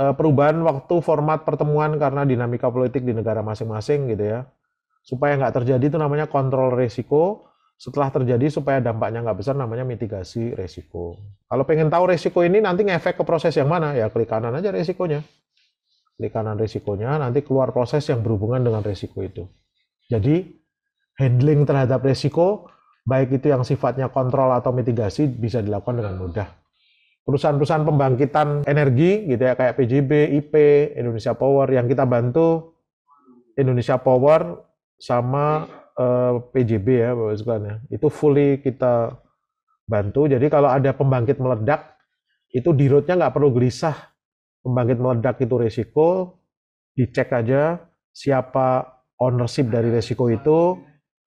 eh, perubahan waktu format pertemuan karena dinamika politik di negara masing-masing gitu ya supaya nggak terjadi itu namanya kontrol resiko setelah terjadi supaya dampaknya nggak besar namanya mitigasi resiko kalau pengen tahu resiko ini nanti ngefek ke proses yang mana ya klik kanan aja resikonya klik kanan resikonya nanti keluar proses yang berhubungan dengan resiko itu jadi handling terhadap resiko baik itu yang sifatnya kontrol atau mitigasi bisa dilakukan dengan mudah perusahaan-perusahaan pembangkitan energi gitu ya kayak PJB, IP, Indonesia Power yang kita bantu Indonesia Power sama uh, iya. eh, PJB ya Bapak sekalian ya. Itu fully kita bantu. Jadi kalau ada pembangkit meledak itu di roadnya nggak perlu gelisah pembangkit meledak itu resiko dicek aja siapa ownership dari resiko itu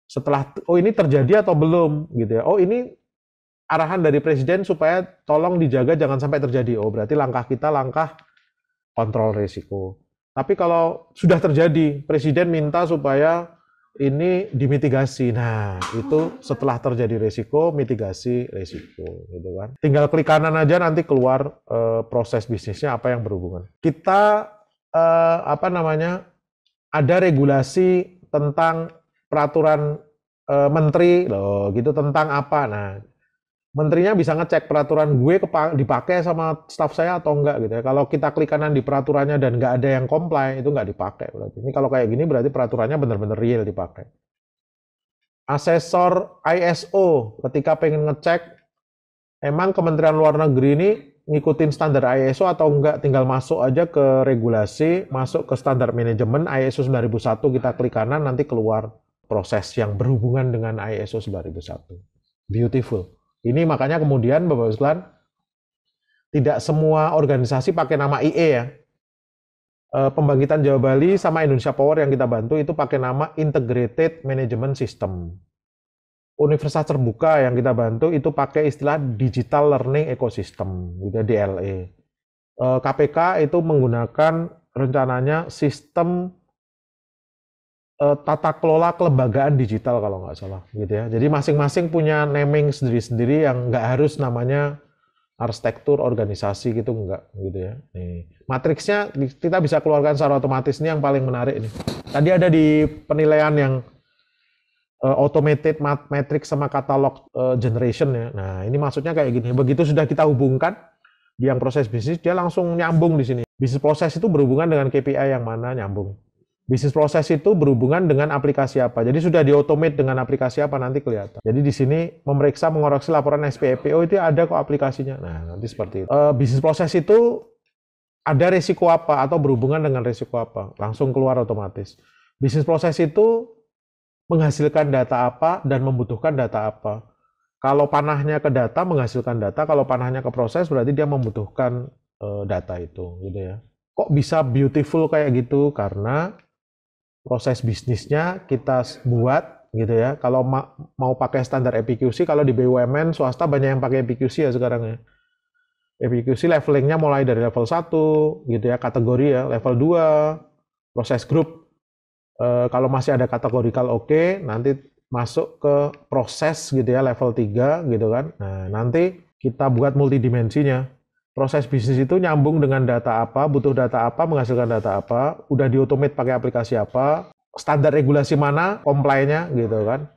setelah oh ini terjadi atau belum gitu ya oh ini arahan dari presiden supaya tolong dijaga jangan sampai terjadi oh berarti langkah kita langkah kontrol resiko tapi kalau sudah terjadi, presiden minta supaya ini dimitigasi. Nah, itu setelah terjadi resiko, mitigasi resiko, gitu kan. Tinggal klik kanan aja nanti keluar e, proses bisnisnya apa yang berhubungan. Kita e, apa namanya? Ada regulasi tentang peraturan e, menteri loh, gitu tentang apa. Nah, menterinya bisa ngecek peraturan gue dipakai sama staff saya atau enggak gitu ya. Kalau kita klik kanan di peraturannya dan nggak ada yang comply, itu nggak dipakai berarti. Ini kalau kayak gini berarti peraturannya benar-benar real dipakai. Asesor ISO ketika pengen ngecek, emang Kementerian Luar Negeri ini ngikutin standar ISO atau enggak tinggal masuk aja ke regulasi, masuk ke standar manajemen ISO 9001 kita klik kanan nanti keluar proses yang berhubungan dengan ISO 9001. Beautiful. Ini makanya kemudian Bapak Ustaz tidak semua organisasi pakai nama IE ya. E, pembangkitan Jawa Bali sama Indonesia Power yang kita bantu itu pakai nama Integrated Management System. Universitas terbuka yang kita bantu itu pakai istilah Digital Learning Ecosystem, gitu ya, DLE. E. KPK itu menggunakan rencananya sistem Eh, tata kelola kelembagaan digital kalau nggak salah gitu ya. Jadi masing-masing punya naming sendiri-sendiri yang nggak harus namanya arsitektur organisasi gitu nggak gitu ya. Nih, matriksnya kita bisa keluarkan secara otomatis ini yang paling menarik ini. Tadi ada di penilaian yang uh, automated mat matrix sama katalog eh, generation ya. Nah, ini maksudnya kayak gini. Begitu sudah kita hubungkan di yang proses bisnis dia langsung nyambung di sini. Bisnis proses itu berhubungan dengan KPI yang mana nyambung. Bisnis proses itu berhubungan dengan aplikasi apa. Jadi sudah di dengan aplikasi apa nanti kelihatan. Jadi di sini memeriksa mengoreksi laporan SPPO e oh, itu ada kok aplikasinya. Nah nanti seperti itu. E, bisnis proses itu ada risiko apa atau berhubungan dengan risiko apa. Langsung keluar otomatis. Bisnis proses itu menghasilkan data apa dan membutuhkan data apa. Kalau panahnya ke data menghasilkan data, kalau panahnya ke proses berarti dia membutuhkan eh, data itu gitu ya. Kok bisa beautiful kayak gitu? Karena proses bisnisnya kita buat gitu ya. Kalau ma mau pakai standar EPQC, kalau di BUMN swasta banyak yang pakai EPQC ya sekarang ya. EPQC levelingnya mulai dari level 1 gitu ya, kategori ya, level 2, proses grup. E, kalau masih ada kategorikal oke, okay, nanti masuk ke proses gitu ya, level 3 gitu kan. Nah, nanti kita buat multidimensinya proses bisnis itu nyambung dengan data apa, butuh data apa, menghasilkan data apa, udah diotomate pakai aplikasi apa, standar regulasi mana, komplainnya gitu kan.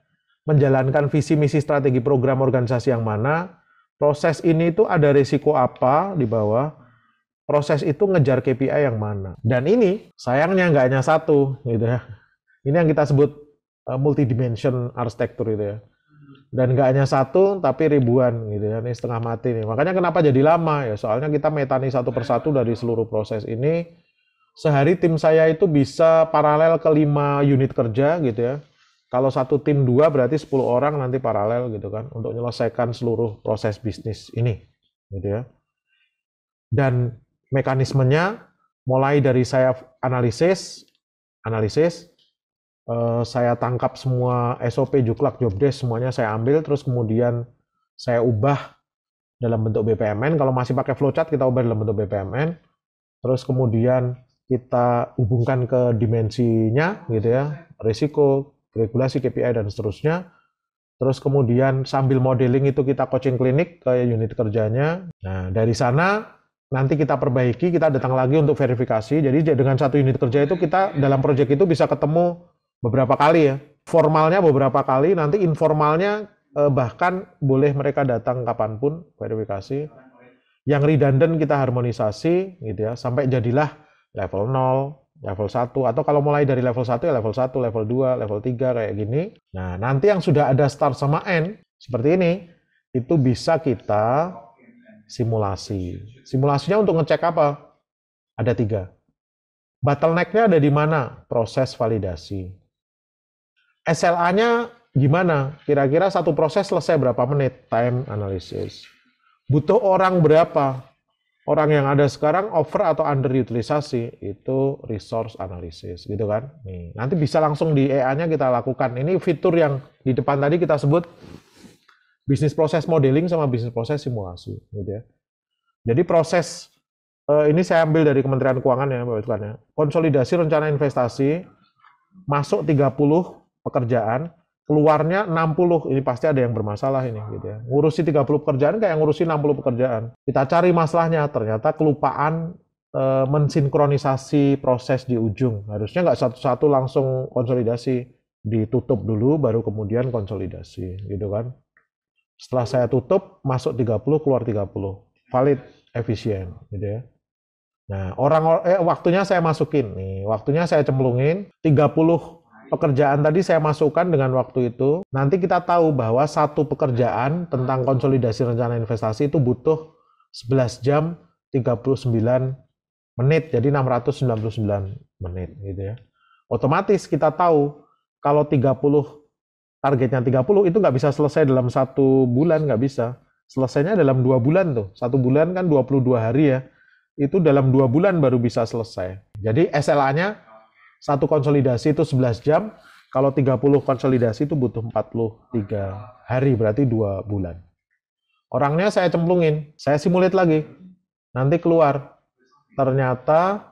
Menjalankan visi misi strategi program organisasi yang mana, proses ini itu ada risiko apa di bawah, proses itu ngejar KPI yang mana. Dan ini sayangnya nggak hanya satu gitu ya. Ini yang kita sebut eh, multidimension arsitektur itu ya dan nggak hanya satu tapi ribuan gitu ya ini setengah mati nih makanya kenapa jadi lama ya soalnya kita metani satu persatu dari seluruh proses ini sehari tim saya itu bisa paralel ke lima unit kerja gitu ya kalau satu tim dua berarti sepuluh orang nanti paralel gitu kan untuk menyelesaikan seluruh proses bisnis ini gitu ya dan mekanismenya mulai dari saya analisis analisis Eh, saya tangkap semua SOP juklak jobdesk semuanya saya ambil terus kemudian saya ubah dalam bentuk BPMN kalau masih pakai flowchart kita ubah dalam bentuk BPMN terus kemudian kita hubungkan ke dimensinya gitu ya risiko regulasi KPI dan seterusnya terus kemudian sambil modeling itu kita coaching klinik ke unit kerjanya nah dari sana nanti kita perbaiki, kita datang lagi untuk verifikasi. Jadi dengan satu unit kerja itu kita dalam proyek itu bisa ketemu beberapa kali ya. Formalnya beberapa kali, nanti informalnya eh, bahkan boleh mereka datang kapanpun verifikasi. Yang redundant kita harmonisasi gitu ya, sampai jadilah level 0, level 1 atau kalau mulai dari level 1 ya level 1, level 2, level 3 kayak gini. Nah, nanti yang sudah ada start sama end seperti ini itu bisa kita simulasi. Simulasinya untuk ngecek apa? Ada tiga. bottlenecknya ada di mana? Proses validasi. SLA-nya gimana? Kira-kira satu proses selesai berapa menit? Time analysis. Butuh orang berapa? Orang yang ada sekarang over atau underutilisasi itu resource analysis gitu kan. Nih, nanti bisa langsung di EA-nya kita lakukan. Ini fitur yang di depan tadi kita sebut business process modeling sama business process simulasi gitu ya. Jadi proses eh, ini saya ambil dari Kementerian Keuangan ya Bapak Ibu ya. Konsolidasi rencana investasi masuk 30 pekerjaan, keluarnya 60 ini pasti ada yang bermasalah ini gitu ya. Ngurusi 30 pekerjaan kayak ya? ngurusi 60 pekerjaan. Kita cari masalahnya, ternyata kelupaan e, mensinkronisasi proses di ujung. Harusnya nggak satu-satu langsung konsolidasi, ditutup dulu baru kemudian konsolidasi gitu kan. Setelah saya tutup, masuk 30, keluar 30. Valid, efisien gitu ya. Nah, orang eh waktunya saya masukin nih, waktunya saya cemplungin 30 pekerjaan tadi saya masukkan dengan waktu itu. Nanti kita tahu bahwa satu pekerjaan tentang konsolidasi rencana investasi itu butuh 11 jam 39 menit. Jadi 699 menit gitu ya. Otomatis kita tahu kalau 30 targetnya 30 itu nggak bisa selesai dalam satu bulan nggak bisa selesainya dalam dua bulan tuh satu bulan kan 22 hari ya itu dalam dua bulan baru bisa selesai jadi SLA-nya satu konsolidasi itu 11 jam, kalau 30 konsolidasi itu butuh 43 hari, berarti dua bulan. Orangnya saya cemplungin, saya simulate lagi, nanti keluar. Ternyata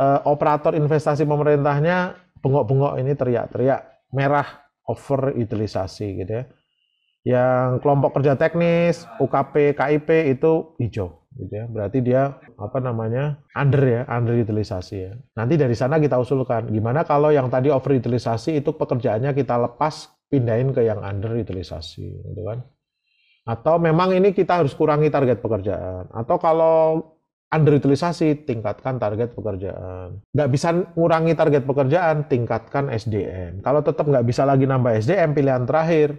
eh, operator investasi pemerintahnya bengok-bengok ini teriak-teriak, merah over utilisasi gitu ya. Yang kelompok kerja teknis, UKP, KIP itu hijau gitu ya. Berarti dia apa namanya under ya, under utilisasi ya. Nanti dari sana kita usulkan gimana kalau yang tadi over utilisasi itu pekerjaannya kita lepas pindahin ke yang under utilisasi, gitu kan. Atau memang ini kita harus kurangi target pekerjaan. Atau kalau under utilisasi tingkatkan target pekerjaan. Nggak bisa ngurangi target pekerjaan, tingkatkan SDM. Kalau tetap nggak bisa lagi nambah SDM, pilihan terakhir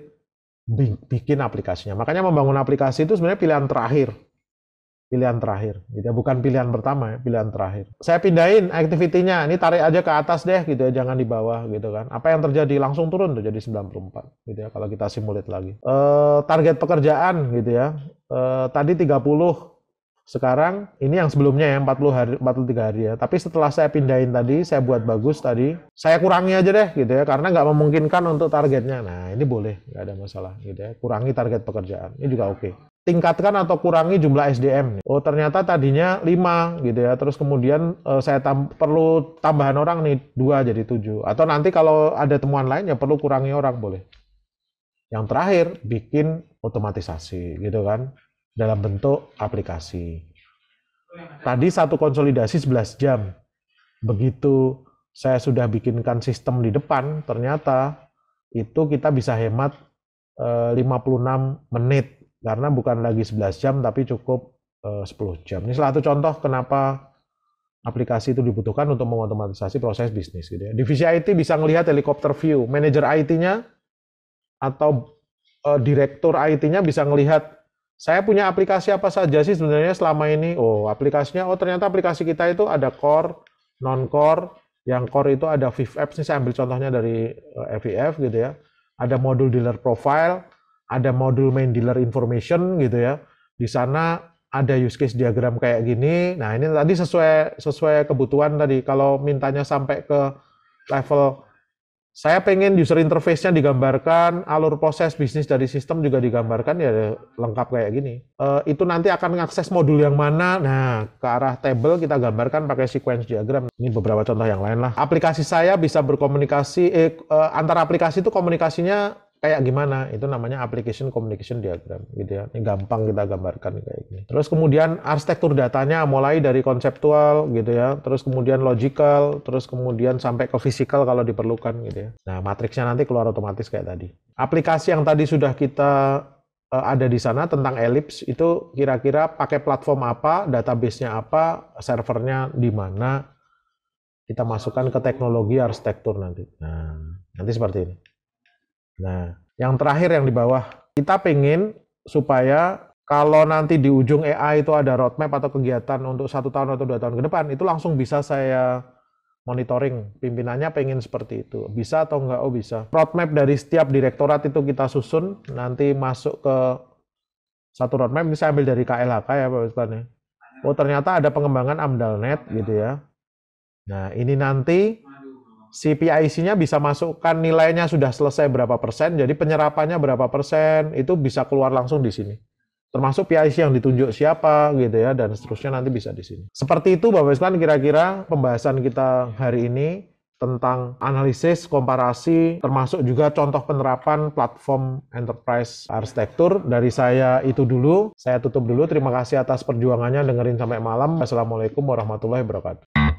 bikin aplikasinya. Makanya membangun aplikasi itu sebenarnya pilihan terakhir pilihan terakhir. Gitu ya, Bukan pilihan pertama ya, pilihan terakhir. Saya pindahin activity-nya, ini tarik aja ke atas deh gitu ya, jangan di bawah gitu kan. Apa yang terjadi? Langsung turun tuh jadi 94 gitu ya kalau kita simulate lagi. E, target pekerjaan gitu ya. E, tadi 30 sekarang ini yang sebelumnya ya 40 hari 43 hari ya. Tapi setelah saya pindahin tadi, saya buat bagus tadi, saya kurangi aja deh gitu ya karena nggak memungkinkan untuk targetnya. Nah, ini boleh, nggak ada masalah gitu ya. Kurangi target pekerjaan. Ini juga oke. Okay tingkatkan atau kurangi jumlah SDM. Oh, ternyata tadinya 5 gitu ya. Terus kemudian eh, saya tam perlu tambahan orang nih 2 jadi 7. Atau nanti kalau ada temuan lain ya perlu kurangi orang boleh. Yang terakhir bikin otomatisasi gitu kan dalam bentuk aplikasi. Tadi satu konsolidasi 11 jam. Begitu saya sudah bikinkan sistem di depan, ternyata itu kita bisa hemat 56 eh, menit karena bukan lagi 11 jam tapi cukup 10 eh, jam. Ini salah satu contoh kenapa aplikasi itu dibutuhkan untuk mengotomatisasi proses bisnis gitu ya. Divisi IT bisa melihat helikopter view, manajer IT-nya atau uh, direktur IT-nya bisa melihat saya punya aplikasi apa saja sih sebenarnya selama ini? Oh, aplikasinya oh ternyata aplikasi kita itu ada core, non core, yang core itu ada VIF apps ini saya ambil contohnya dari uh, eh, FIF gitu ya. Ada modul dealer profile, ada modul main dealer information gitu ya. Di sana ada use case diagram kayak gini. Nah, ini tadi sesuai sesuai kebutuhan tadi. Kalau mintanya sampai ke level saya pengen user interface-nya digambarkan, alur proses bisnis dari sistem juga digambarkan ya lengkap kayak gini. E, itu nanti akan mengakses modul yang mana. Nah, ke arah table kita gambarkan pakai sequence diagram. Ini beberapa contoh yang lain lah. Aplikasi saya bisa berkomunikasi eh, eh antara aplikasi itu komunikasinya kayak gimana itu namanya application communication diagram gitu ya ini gampang kita gambarkan kayak gini terus kemudian arsitektur datanya mulai dari konseptual gitu ya terus kemudian logical terus kemudian sampai ke physical kalau diperlukan gitu ya nah matriksnya nanti keluar otomatis kayak tadi aplikasi yang tadi sudah kita eh, ada di sana tentang Ellipse itu kira-kira pakai platform apa, databasenya apa, servernya di mana, kita masukkan ke teknologi arsitektur nanti. Nah, nanti seperti ini. Nah, yang terakhir yang di bawah, kita pengen supaya kalau nanti di ujung AI itu ada roadmap atau kegiatan untuk satu tahun atau dua tahun ke depan, itu langsung bisa saya monitoring. Pimpinannya pengen seperti itu. Bisa atau enggak? Oh bisa. Roadmap dari setiap direktorat itu kita susun, nanti masuk ke satu roadmap, bisa ambil dari KLHK ya Pak Ustaz. Ya. Oh ternyata ada pengembangan AMDALNet gitu ya. Nah ini nanti si PIC-nya bisa masukkan nilainya sudah selesai berapa persen, jadi penyerapannya berapa persen, itu bisa keluar langsung di sini. Termasuk PIC yang ditunjuk siapa gitu ya, dan seterusnya nanti bisa di sini. Seperti itu Bapak Islan kira-kira pembahasan kita hari ini tentang analisis, komparasi, termasuk juga contoh penerapan platform enterprise arsitektur. Dari saya itu dulu, saya tutup dulu. Terima kasih atas perjuangannya dengerin sampai malam. Assalamualaikum warahmatullahi wabarakatuh.